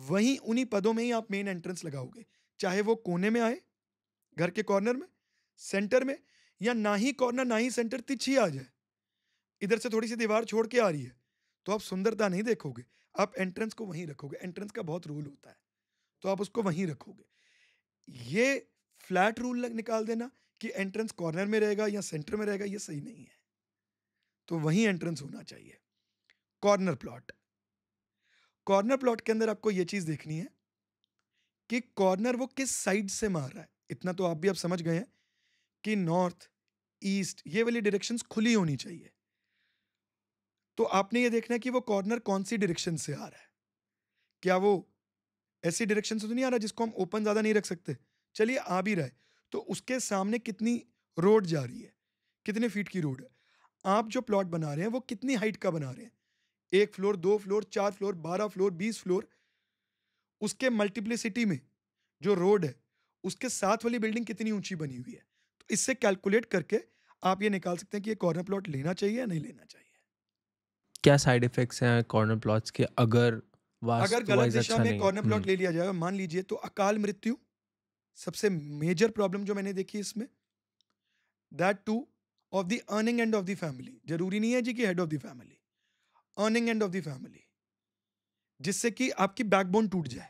वहीं उन्हीं पदों में ही आप मेन एंट्रेंस लगाओगे चाहे वो कोने में आए घर के कॉर्नर में सेंटर में या ना ही कॉर्नर ना ही सेंटर तिछी आ जाए इधर से थोड़ी सी दीवार छोड़ के आ रही है तो आप सुंदरता नहीं देखोगे आप एंट्रेंस को वहीं रखोगे एंट्रेंस का बहुत रूल होता है तो आप उसको वहीं रखोगे ये फ्लैट रूल निकाल देना कि एंट्रेंस कॉर्नर में रहेगा या सेंटर में रहेगा ये सही नहीं है तो वहीं एंट्रेंस होना चाहिए कॉर्नर प्लॉट कॉर्नर प्लॉट के अंदर आपको ये चीज़ देखनी है कि कॉर्नर वो किस साइड से मार रहा है इतना तो आप भी अब समझ गए हैं कि नॉर्थ ईस्ट ये वाली डायरेक्शंस खुली होनी चाहिए तो आपने ये देखना है कि वो कॉर्नर कौन सी डायरेक्शन से आ रहा है क्या वो ऐसी डायरेक्शन से तो नहीं आ रहा जिसको हम ओपन ज़्यादा नहीं रख सकते चलिए आ भी रहा है तो उसके सामने कितनी रोड जा रही है कितने फीट की रोड है आप जो प्लॉट बना रहे हैं वो कितनी हाइट का बना रहे हैं एक फ्लोर दो फ्लोर चार फ्लोर बारह फ्लोर बीस फ्लोर उसके मल्टीप्लिसिटी में जो रोड है उसके साथ वाली बिल्डिंग कितनी ऊंची बनी हुई है तो इससे कैलकुलेट करके आप ये निकाल सकते हैं कि ये कॉर्नर प्लॉट लेना चाहिए या नहीं लेना चाहिए क्या साइड इफेक्ट्स हैं कॉर्नर प्लॉट्स के अगर अगर गलत दिशा अच्छा में कॉर्नर हम्म। प्लॉट ले लिया जाएगा मान लीजिए तो अकाल मृत्यु सबसे मेजर प्रॉब्लम जो मैंने देखी इसमें that two of the earning and of the family जरूरी नहीं है जी कि head of the family earning and of the family जिससे कि आपकी बैकबोन टूट जाए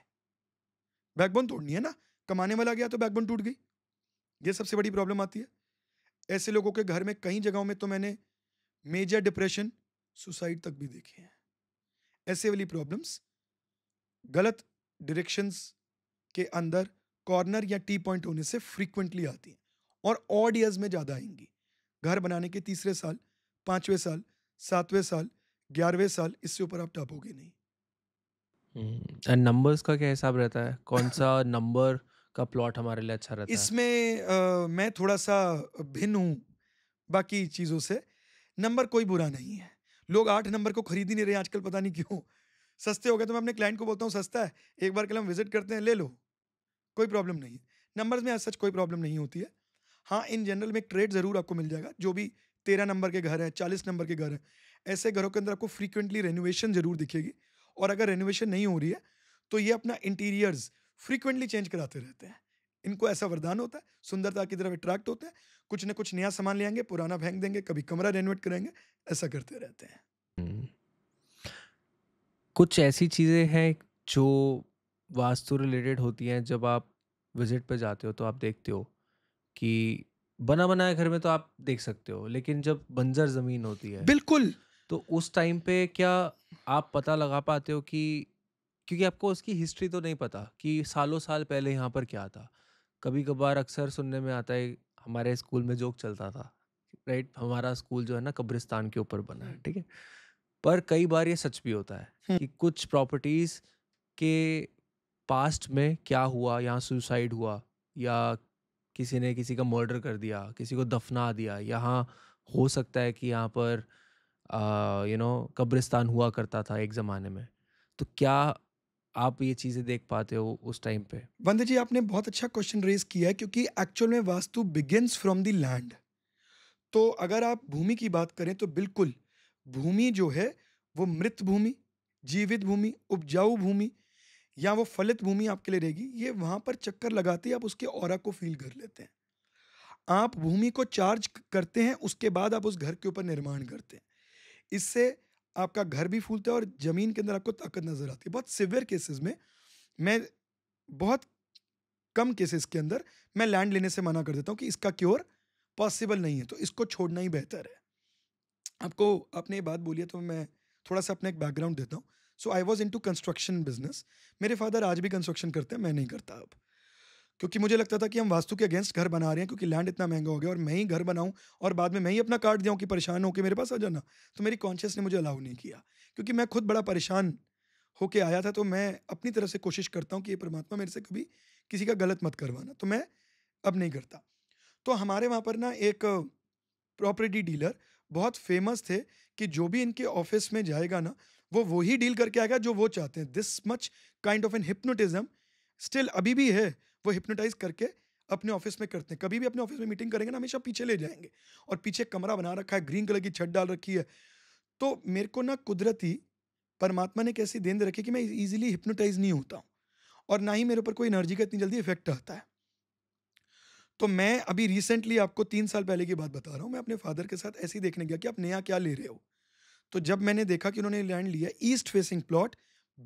बैकबोन तोड़नी है ना कमाने वाला गया तो बैकबोन टूट गई ये सबसे बड़ी प्रॉब्लम आती है ऐसे लोगों के घर में कई जगहों में तो मैंने मेजर डिप्रेशन सुसाइड तक भी देखे हैं ऐसे वाली प्रॉब्लम्स गलत डायरेक्शंस के अंदर कॉर्नर या टी पॉइंट होने से फ्रीक्वेंटली आती हैं और ऑड ईयर्स में ज़्यादा आएंगी घर बनाने के तीसरे साल पाँचवें साल सातवें साल ग्यारहवें साल इससे ऊपर आप टापोगे नहीं एंड हम्म, नंबर्स का क्या हिसाब रहता है कौन सा नंबर का प्लॉट हमारे लिए अच्छा रहता इसमें, है इसमें मैं थोड़ा सा भिन्न हूँ बाकी चीज़ों से नंबर कोई बुरा नहीं है लोग आठ नंबर को खरीद ही नहीं रहे आजकल पता नहीं क्यों सस्ते हो गए तो मैं अपने क्लाइंट को बोलता हूँ सस्ता है एक बार कल हम विजिट करते हैं ले लो कोई प्रॉब्लम नहीं है नंबर में सच कोई प्रॉब्लम नहीं होती है हाँ इन जनरल में एक ट्रेड ज़रूर आपको मिल जाएगा जो भी तेरह नंबर के घर है चालीस नंबर के घर है ऐसे घरों के अंदर आपको फ्रीक्वेंटली रेनोवेशन जरूर दिखेगी और अगर रेनोवेशन नहीं हो रही है तो ये अपना इंटीरियर्स फ्रीक्वेंटली चेंज कराते रहते हैं इनको ऐसा वरदान होता है सुंदरता की तरफ अट्रैक्ट होते हैं कुछ ना कुछ नया सामान ले आएंगे पुराना फेंक देंगे कभी कमरा रेनोवेट करेंगे ऐसा करते रहते हैं हम्म। कुछ ऐसी चीज़ें हैं जो वास्तु रिलेटेड होती हैं जब आप विजिट पर जाते हो तो आप देखते हो कि बना बनाया घर में तो आप देख सकते हो लेकिन जब बंजर जमीन होती है बिल्कुल तो उस टाइम पे क्या आप पता लगा पाते हो कि क्योंकि आपको उसकी हिस्ट्री तो नहीं पता कि सालों साल पहले यहाँ पर क्या था कभी कभार अक्सर सुनने में आता है हमारे स्कूल में जोक चलता था राइट हमारा स्कूल जो है ना कब्रिस्तान के ऊपर बना है ठीक है पर कई बार ये सच भी होता है कि कुछ प्रॉपर्टीज़ के पास्ट में क्या हुआ यहाँ सुसाइड हुआ या किसी ने किसी का मर्डर कर दिया किसी को दफना दिया यहाँ हो सकता है कि यहाँ पर यू नो कब्रिस्तान हुआ करता था एक ज़माने में तो क्या आप ये चीज़ें देख पाते हो उस टाइम पे वंदे जी आपने बहुत अच्छा क्वेश्चन रेज किया है क्योंकि एक्चुअल में Vastu begins from the land तो अगर आप भूमि की बात करें तो बिल्कुल भूमि जो है वो मृत भूमि जीवित भूमि उपजाऊ भूमि या वो फलित भूमि आपके लिए रहेगी ये वहाँ पर चक्कर लगाते ही आप उसके और को फील कर लेते हैं आप भूमि को चार्ज करते हैं उसके बाद आप उस घर के ऊपर निर्माण करते हैं इससे आपका घर भी फूलता है और ज़मीन के अंदर आपको ताकत नज़र आती है बहुत सिवियर केसेस में मैं बहुत कम केसेस के अंदर मैं लैंड लेने से मना कर देता हूँ कि इसका क्योर पॉसिबल नहीं है तो इसको छोड़ना ही बेहतर है आपको आपने ये बात बोली है तो मैं थोड़ा सा अपना एक बैकग्राउंड देता हूँ so I was into construction business मेरे फादर आज भी कंस्ट्रक्शन करते हैं मैं नहीं करता अब क्योंकि मुझे लगता था कि हम वास्तु के अगेंस्ट घर बना रहे हैं क्योंकि लैंड इतना महंगा हो गया और मैं ही घर बनाऊं और बाद में मैं ही अपना कार्ड जाऊँ कि परेशान होकर मेरे पास आ जाना तो मेरी कॉन्शियस ने मुझे अलाउ नहीं किया क्योंकि मैं खुद बड़ा परेशान होके आया था तो मैं अपनी तरफ से कोशिश करता हूँ कि ये परमात्मा मेरे से कभी किसी का गलत मत करवाना तो मैं अब नहीं करता तो हमारे वहाँ पर ना एक प्रॉपर्टी डीलर बहुत फेमस थे कि जो भी इनके ऑफिस में जाएगा ना वो वही डील करके आएगा जो वो चाहते हैं this much kind of an hypnotism still अभी भी है वो हिप्नोटाइज करके अपने ऑफिस में करते हैं कभी भी अपने ऑफिस में मीटिंग करेंगे ना हमेशा पीछे ले जाएंगे और पीछे कमरा बना रखा है ग्रीन कलर की छत डाल रखी है तो मेरे को ना कुदरती परमात्मा ने कैसी देन दे रखी कि मैं इजीली हिप्नोटाइज नहीं होता हूँ और ना ही मेरे ऊपर कोई एनर्जी का इतनी जल्दी इफेक्ट आता है तो मैं अभी रिसेंटली आपको तीन साल पहले की बात बता रहा हूँ मैं अपने फादर के साथ ऐसे ही देखने गया कि आप नया क्या ले रहे हो तो जब मैंने देखा कि उन्होंने लैंड लिया east facing plot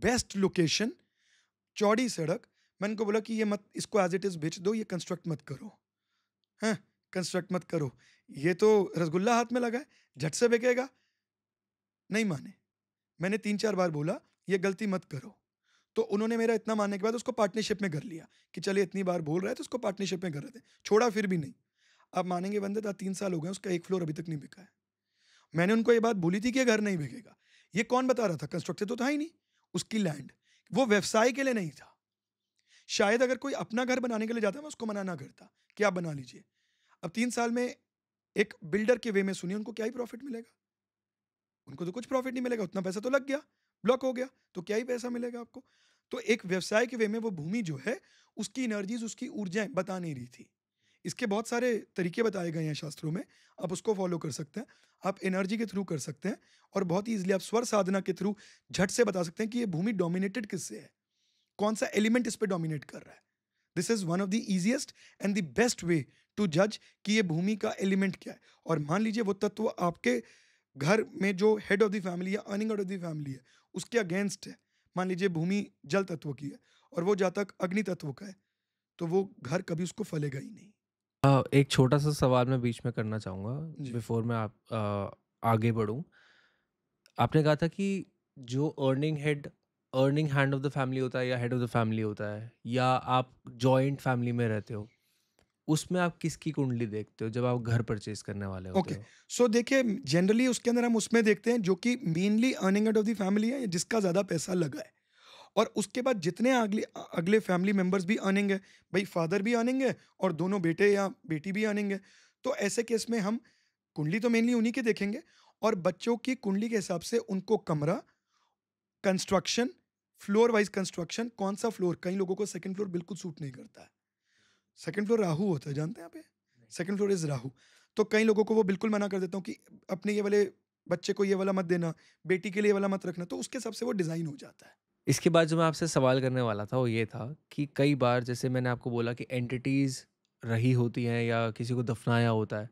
best location चौड़ी सड़क मैंने उनको बोला कि ये मत इसको एज इट इज़ भेज दो ये कंस्ट्रक्ट मत करो हैं हाँ, कंस्ट्रक्ट मत करो ये तो रसगुल्ला हाथ में लगा है झट से बिकेगा नहीं माने मैंने तीन चार बार बोला ये गलती मत करो तो उन्होंने मेरा इतना मानने के बाद उसको पार्टनरशिप में कर लिया कि चलिए इतनी बार बोल रहा है तो उसको पार्टनरशिप में कर रहे थे छोड़ा फिर भी नहीं अब मानेंगे बंदे था तो तीन साल हो गए उसका एक फ्लोर अभी तक नहीं बिका है मैंने उनको ये बात बोली थी कि घर नहीं बिकेगा ये कौन बता रहा था कंस्ट्रक्टर तो था ही नहीं उसकी लैंड वो व्यवसाय के लिए नहीं था शायद अगर कोई अपना घर बनाने के लिए जाता है मैं उसको मना ना करता कि आप बना लीजिए अब तीन साल में एक बिल्डर के वे में सुनिए उनको क्या ही प्रॉफिट मिलेगा उनको तो कुछ प्रॉफिट नहीं मिलेगा उतना पैसा तो लग गया ब्लॉक हो गया तो क्या ही पैसा मिलेगा आपको तो एक व्यवसाय के वे में वो भूमि जो है उसकी एनर्जीज उसकी ऊर्जाएं बता नहीं रही थी इसके बहुत सारे तरीके बताए गए हैं शास्त्रों में आप उसको फॉलो कर सकते हैं आप एनर्जी के थ्रू कर सकते हैं और बहुत ही ईजिली आप स्वर साधना के थ्रू झट से बता सकते हैं कि ये भूमि डोमिनेटेड किससे है कौन सा एलिमेंट इस पर डोमिनेट कर रहा है this is one of the easiest and the best way to जज कि ये भूमि का एलिमेंट क्या है और मान लीजिए वो तत्व आपके घर में जो हेड ऑफ द फैमिली या अर्निंग ऑफ द फैमिली है उसके अगेंस्ट है मान लीजिए भूमि जल तत्व की है और वो जहाँ तक अग्नि तत्व का है तो वो घर कभी उसको फलेगा ही नहीं आ, एक छोटा सा सवाल मैं बीच में करना चाहूँगा बिफोर मैं आप आ, आगे बढ़ूँ आपने कहा था कि जो earning head earning hand of the family होता है या हेड ऑफ द फैमिली होता है या आप जॉइंट फैमिली में रहते हो उसमें आप किसकी कुंडली देखते हो जब आप घर परचेज करने वाले होते okay. हो सो देखिए जनरली उसके अंदर हम उसमें देखते हैं जो कि mainly earning head of the family है जिसका ज़्यादा पैसा लगा है और उसके बाद जितने अगले अगले फैमिली मेम्बर्स भी अर्निंग है भाई फादर भी अर्निंग है और दोनों बेटे या बेटी भी अर्निंग है तो ऐसे केस में हम कुंडली तो मेनली उन्हीं के देखेंगे और बच्चों की कुंडली के हिसाब से उनको कमरा कंस्ट्रक्शन फ्लोर वाइज कंस्ट्रक्शन कौन सा फ्लोर कई लोगों को सेकंड फ्लोर बिल्कुल सूट नहीं करता है सेकंड फ्लोर राहु होता है जानते हैं आप सेकंड फ्लोर इज राहु तो कई लोगों को वो बिल्कुल मना कर देता हूँ कि अपने ये वाले बच्चे को ये वाला मत देना बेटी के लिए वाला मत रखना तो उसके हिसाब से वो डिज़ाइन हो जाता है इसके बाद जो मैं आपसे सवाल करने वाला था वो ये था कि कई बार जैसे मैंने आपको बोला कि एंटिटीज़ रही होती हैं या किसी को दफनाया होता है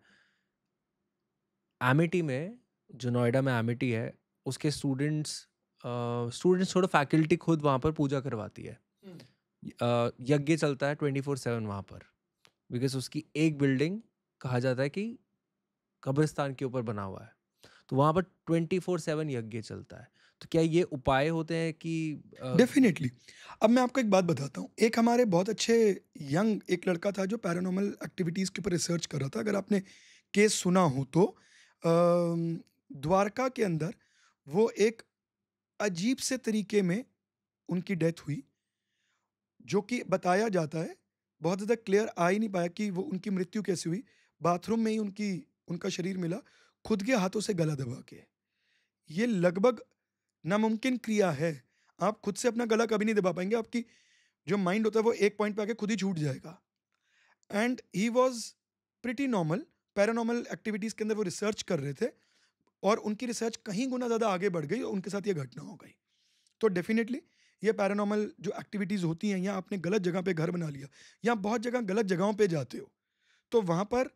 एमिटी में जो नोएडा में एमिटी है उसके स्टूडेंट्स स्टूडेंट्स छोड़ो फैकल्टी खुद वहाँ पर पूजा करवाती है हम्म। यज्ञ चलता है ट्वेंटी फोर सेवन वहाँ पर बिकॉज उसकी एक बिल्डिंग कहा जाता है कि कब्रिस्तान के ऊपर बना हुआ है तो वहाँ पर ट्वेंटी फोर सेवन यज्ञ चलता है तो क्या ये उपाय होते हैं कि डेफिनेटली अब मैं आपको एक बात बताता हूँ एक हमारे बहुत अच्छे यंग एक लड़का था जो पैरानॉर्मल एक्टिविटीज़ के ऊपर रिसर्च कर रहा था अगर आपने केस सुना हो तो द्वारका के अंदर वो एक अजीब से तरीके में उनकी डेथ हुई जो कि बताया जाता है बहुत ज़्यादा क्लियर आ ही नहीं पाया कि वो उनकी मृत्यु कैसे हुई बाथरूम में ही उनकी उनका शरीर मिला खुद के हाथों से गला दबा के ये लगभग नामुमकिन क्रिया है आप खुद से अपना गला कभी नहीं दबा पाएंगे आपकी जो माइंड होता है वो एक पॉइंट पे आके खुद ही छूट जाएगा and he was pretty normal paranormal activities के अंदर वो रिसर्च कर रहे थे और उनकी रिसर्च कहीं गुना ज़्यादा आगे बढ़ गई और उनके साथ ये घटना हो गई तो डेफिनेटली ये पैरानॉर्मल जो एक्टिविटीज़ होती हैं या आपने गलत जगह पे घर बना लिया या बहुत जगह गलत जगहों पे जाते हो तो वहाँ पर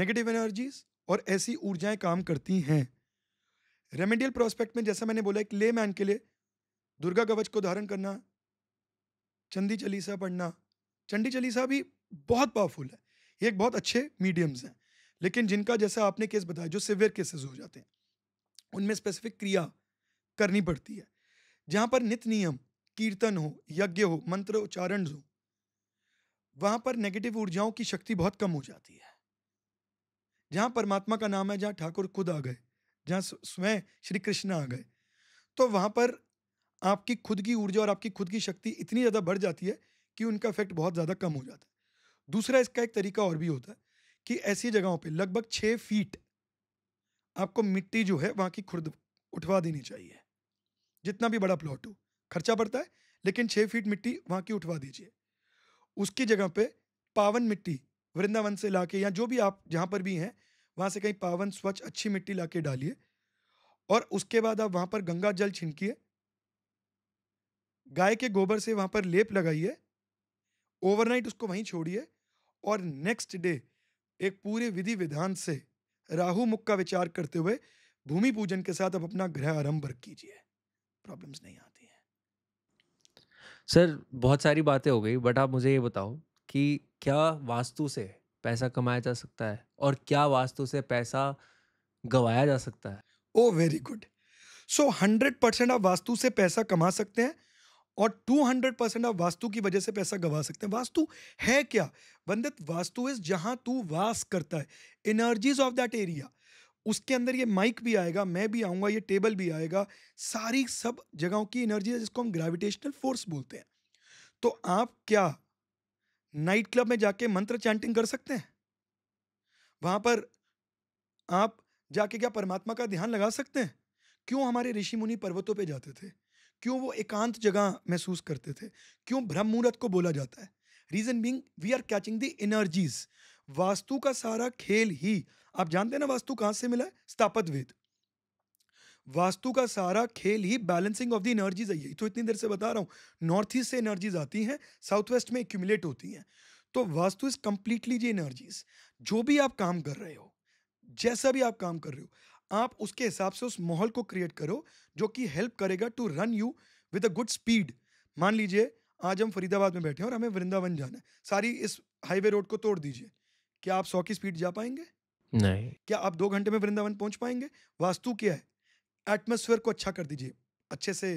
नेगेटिव एनर्जीज और ऐसी ऊर्जाएं काम करती हैं रेमेडियल प्रोस्पेक्ट में जैसा मैंने बोला एक ले मैन के लिए दुर्गा कवच को धारण करना चंदी चलीसा पढ़ना चंडी चलीसा भी बहुत पावरफुल है ये एक बहुत अच्छे मीडियम्स हैं लेकिन जिनका जैसा आपने केस बताया जो सिवियर केसेस हो जाते हैं उनमें स्पेसिफिक क्रिया करनी पड़ती है जहाँ पर नित नियम कीर्तन हो यज्ञ हो मंत्र उच्चारण हो वहाँ पर नेगेटिव ऊर्जाओं की शक्ति बहुत कम हो जाती है जहाँ परमात्मा का नाम है जहाँ ठाकुर खुद आ गए जहाँ स्वयं श्री कृष्ण आ गए तो वहाँ पर आपकी खुद की ऊर्जा और आपकी खुद की शक्ति इतनी ज़्यादा बढ़ जाती है कि उनका इफेक्ट बहुत ज़्यादा कम हो जाता है दूसरा इसका एक तरीका और भी होता है कि ऐसी जगहों पे लगभग छः फीट आपको मिट्टी जो है वहाँ की खुर्द उठवा देनी चाहिए जितना भी बड़ा प्लॉट हो खर्चा पड़ता है लेकिन छः फीट मिट्टी वहाँ की उठवा दीजिए उसकी जगह पे पावन मिट्टी वृंदावन से ला के या जो भी आप जहाँ पर भी हैं वहाँ से कहीं पावन स्वच्छ अच्छी मिट्टी ला के डालिए और उसके बाद आप वहाँ पर गंगा जल छिनकिए गाय के गोबर से वहाँ पर लेप लगाइए ओवरनाइट उसको वहीं छोड़िए और नेक्स्ट डे एक पूरे विधि विधान से राहु मुख का विचार करते हुए भूमि पूजन के साथ आप अपना ग्रह आरंभ कीजिए प्रॉब्लम्स नहीं आती हैं सर बहुत सारी बातें हो गई बट आप मुझे ये बताओ कि क्या वास्तु से पैसा कमाया जा सकता है और क्या वास्तु से पैसा गवाया जा सकता है oh very good so hundred percent आप वास्तु से पैसा कमा सकते हैं और 200 परसेंट आप वास्तु की वजह से पैसा गवा सकते हैं वास्तु है क्या वंदित वास्तु इज जहां तू वास करता है एनर्जीज ऑफ दैट एरिया उसके अंदर ये माइक भी आएगा मैं भी आऊँगा ये टेबल भी आएगा सारी सब जगहों की एनर्जी है जिसको हम ग्रेविटेशनल फोर्स बोलते हैं तो आप क्या नाइट क्लब में जाके मंत्र चैंटिंग कर सकते हैं वहाँ पर आप जाके क्या परमात्मा का ध्यान लगा सकते हैं क्यों हमारे ऋषि मुनि पर्वतों पे जाते थे क्यों वो एकांत जगह महसूस करते थे क्यों ब्रह्म मुहूर्त को बोला जाता है reason being we are catching the energies Vastu का सारा खेल ही आप जानते हैं ना वास्तु कहां से मिला है स्थापत वेद वास्तु का सारा खेल ही बैलेंसिंग ऑफ द एनर्जीज है यही तो इतनी देर से बता रहा हूं नॉर्थ ईस्ट से एनर्जीज आती हैं साउथ वेस्ट में एक्यूमुलेट होती हैं तो Vastu is completely the energies जो भी आप काम कर रहे हो जैसा भी आप काम कर रहे हो आप उसके हिसाब से उस माहौल को क्रिएट करो जो कि हेल्प करेगा to run you with a good speed मान लीजिए आज हम फरीदाबाद में बैठे हैं और हमें वृंदावन जाना है सारी इस हाईवे रोड को तोड़ दीजिए क्या आप सौ की स्पीड जा पाएंगे नहीं क्या आप दो घंटे में वृंदावन पहुंच पाएंगे वास्तु क्या है एटमोसफेयर को अच्छा कर दीजिए अच्छे से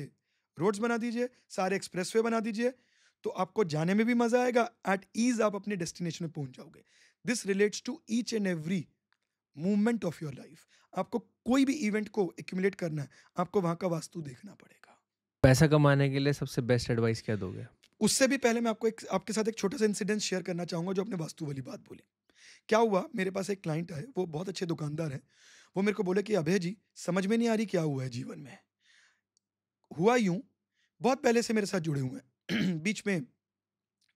रोड्स बना दीजिए सारे एक्सप्रेस बना दीजिए तो आपको जाने में भी मजा आएगा एट ईज आप अपने डेस्टिनेशन में पहुंच जाओगे this relates to each and every movement of your life आपको कोई भी इवेंट को एक्यूमुलेट करना है आपको वहाँ का वास्तु देखना पड़ेगा पैसा कमाने के लिए सबसे बेस्ट एडवाइस क्या दोगे उससे भी पहले मैं आपको एक आपके साथ एक छोटा सा इंसिडेंट शेयर करना चाहूँगा जो अपने वास्तु वाली बात बोली क्या हुआ मेरे पास एक क्लाइंट है वो बहुत अच्छे दुकानदार है वो मेरे को बोले कि अभय जी समझ में नहीं आ रही क्या हुआ है जीवन में हुआ यूं बहुत पहले से मेरे साथ जुड़े हुए हैं बीच में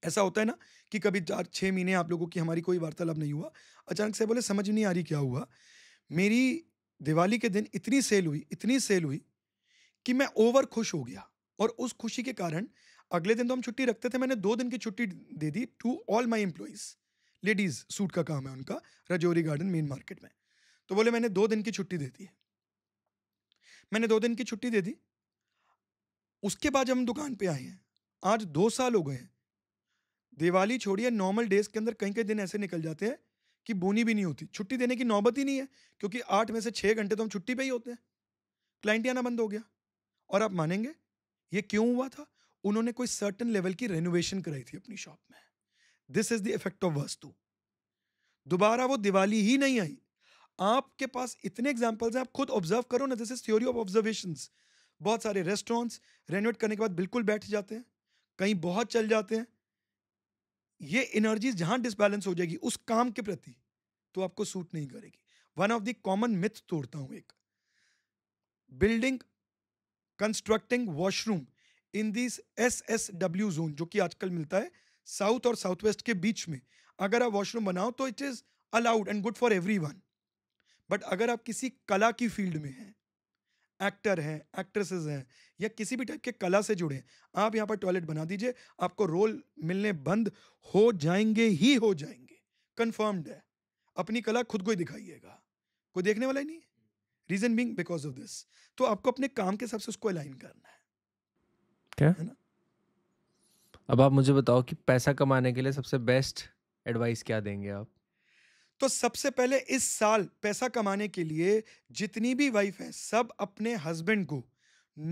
ऐसा होता है ना कि कभी चार छः महीने आप लोगों की हमारी कोई वार्तालाप नहीं हुआ अचानक से बोले समझ नहीं आ रही क्या हुआ मेरी दिवाली के दिन इतनी सेल हुई इतनी सेल हुई कि मैं ओवर खुश हो गया और उस खुशी के कारण अगले दिन तो हम छुट्टी रखते थे मैंने दो दिन की छुट्टी दे दी to all my employees ladies suit का काम है उनका रजौरी गार्डन मेन मार्केट में तो बोले मैंने दो दिन की छुट्टी दे दी है मैंने दो दिन की छुट्टी दे दी उसके बाद हम दुकान पे आए हैं आज दो साल हो गए हैं दिवाली छोड़िए नॉर्मल डेज के अंदर कहीं कई दिन ऐसे निकल जाते हैं कि बोनी भी नहीं होती छुट्टी देने की नौबत ही नहीं है क्योंकि आठ में से छः घंटे तो हम छुट्टी पे ही होते हैं क्लाइंट आना बंद हो गया और आप मानेंगे ये क्यों हुआ था उन्होंने कोई सर्टन लेवल की रेनोवेशन कराई थी अपनी शॉप में this is the effect of Vastu दोबारा वो दिवाली ही नहीं आई आपके पास इतने एग्जाम्पल्स हैं आप खुद ऑब्जर्व करो ना this is theory of observation बहुत सारे रेस्टोरेंट्स रेनोवेट करने के बाद बिल्कुल बैठ जाते हैं कहीं बहुत चल जाते हैं ये एनर्जी जहां डिसबैलेंस हो जाएगी उस काम के प्रति तो आपको सूट नहीं करेगी one of the common myth तोड़ता हूं एक building constructing washroom in this S S W zone जो कि आजकल मिलता है साउथ और साउथ वेस्ट के बीच में अगर आप वॉशरूम बनाओ तो it is allowed and good for everyone but अगर आप किसी कला की फील्ड में हैं एक्टर हैं एक्ट्रेसेस हैं या किसी भी टाइप के कला से जुड़े हैं आप यहाँ पर टॉयलेट बना दीजिए आपको रोल मिलने बंद हो जाएंगे ही हो जाएंगे कन्फर्म्ड है अपनी कला खुद को ही दिखाइएगा कोई देखने वाला ही नहीं reason being because of this तो आपको अपने काम के हिसाब से उसको अलाइन करना है क्या है ना अब आप मुझे बताओ कि पैसा कमाने के लिए सबसे बेस्ट एडवाइस क्या देंगे आप तो सबसे पहले इस साल पैसा कमाने के लिए जितनी भी वाइफ है सब अपने हस्बैंड को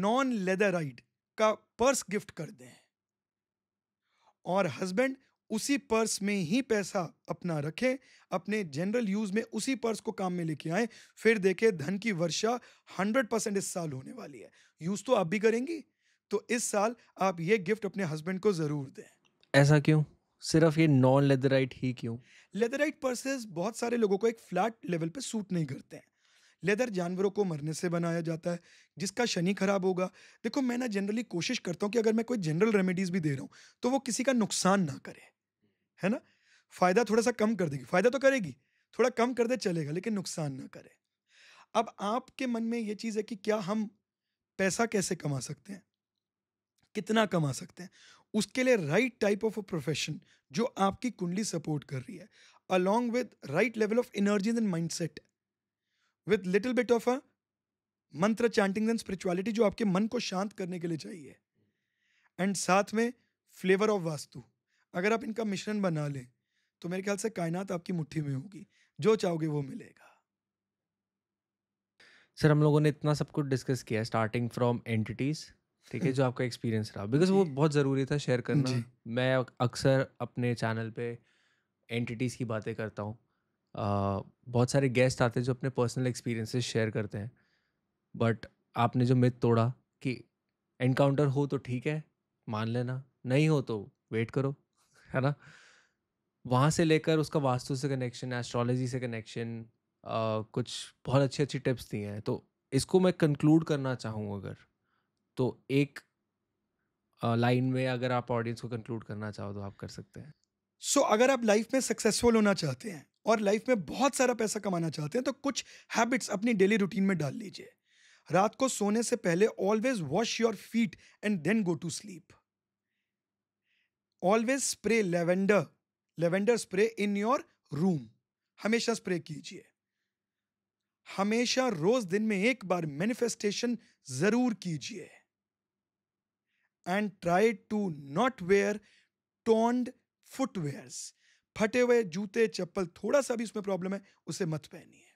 नॉन लेदर राइड का पर्स गिफ्ट कर दें और हस्बैंड उसी पर्स में ही पैसा अपना रखे अपने जनरल यूज में उसी पर्स को काम में लेके आए फिर देखे धन की वर्षा हंड्रेड परसेंट इस साल होने वाली है यूज तो आप भी करेंगी तो इस साल आप ये गिफ्ट अपने हस्बैंड को जरूर दें ऐसा क्यों सिर्फ ये नॉन लेदराइट ही क्यों लेदराइट पर्सेस बहुत सारे लोगों को एक फ्लैट लेवल पे सूट नहीं करते हैं लेदर जानवरों को मरने से बनाया जाता है जिसका शनि खराब होगा देखो मैं ना जनरली कोशिश करता हूँ कि अगर मैं कोई जनरल रेमेडीज़ भी दे रहा हूँ तो वो किसी का नुकसान ना करे है ना फ़ायदा थोड़ा सा कम कर देगी फ़ायदा तो करेगी थोड़ा कम कर दे चलेगा लेकिन नुकसान ना करे अब आपके मन में ये चीज़ है कि क्या हम पैसा कैसे कमा सकते हैं कितना कमा सकते हैं उसके लिए right type of a profession जो आपकी कुंडली सपोर्ट कर रही है along with right level of energy and mind set with little bit of a mantra chanting and spirituality जो आपके मन को शांत करने के लिए चाहिए एंड साथ में फ्लेवर ऑफ वास्तु अगर आप इनका मिश्रण बना लें तो मेरे ख्याल से कायनात आपकी मुट्ठी में होगी जो चाहोगे वो मिलेगा सर हम लोगों ने इतना सब कुछ डिस्कस किया स्टार्टिंग फ्रॉम एंटिटीज़ ठीक है जो आपका एक्सपीरियंस रहा बिकॉज वो बहुत ज़रूरी था शेयर करना मैं अक्सर अपने चैनल पे एंटिटीज़ की बातें करता हूँ बहुत सारे गेस्ट आते हैं जो अपने पर्सनल एक्सपीरियंसेस शेयर करते हैं बट आपने जो मिथ तोड़ा कि एनकाउंटर हो तो ठीक है मान लेना नहीं हो तो वेट करो है ना वहाँ से लेकर उसका वास्तु से कनेक्शन एस्ट्रोलॉजी से कनेक्शन कुछ बहुत अच्छी अच्छी टिप्स दी हैं तो इसको मैं कंक्लूड करना चाहूँ अगर तो एक लाइन में अगर आप ऑडियंस को कंक्लूड करना चाहो तो आप कर सकते हैं सो so, अगर आप लाइफ में सक्सेसफुल होना चाहते हैं और लाइफ में बहुत सारा पैसा कमाना चाहते हैं तो कुछ हैबिट्स अपनी डेली रूटीन में डाल लीजिए रात को सोने से पहले always wash your feet and then go to sleep always spray lavender lavender spray in your room हमेशा स्प्रे कीजिए हमेशा रोज दिन में एक बार मैनिफेस्टेशन जरूर कीजिए and try to not wear टोन्ड फुटवेयर्स फटे हुए जूते चप्पल थोड़ा सा भी उसमें प्रॉब्लम है उसे मत पहनिए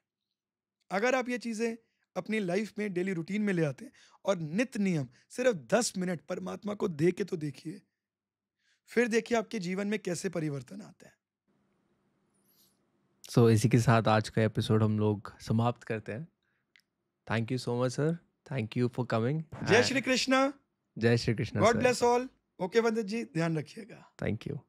अगर आप ये चीज़ें अपनी लाइफ में डेली रूटीन में ले आते हैं और नित नियम सिर्फ दस मिनट परमात्मा को दे के तो देखिए फिर देखिए आपके जीवन में कैसे परिवर्तन आता है सो so, इसी के साथ आज का एपिसोड हम लोग समाप्त करते हैं thank you so much sir thank you for coming Jai Shri Krishna Jai Shri Krishna God bless all okay Vandit ji ध्यान रखिएगा थैंक यू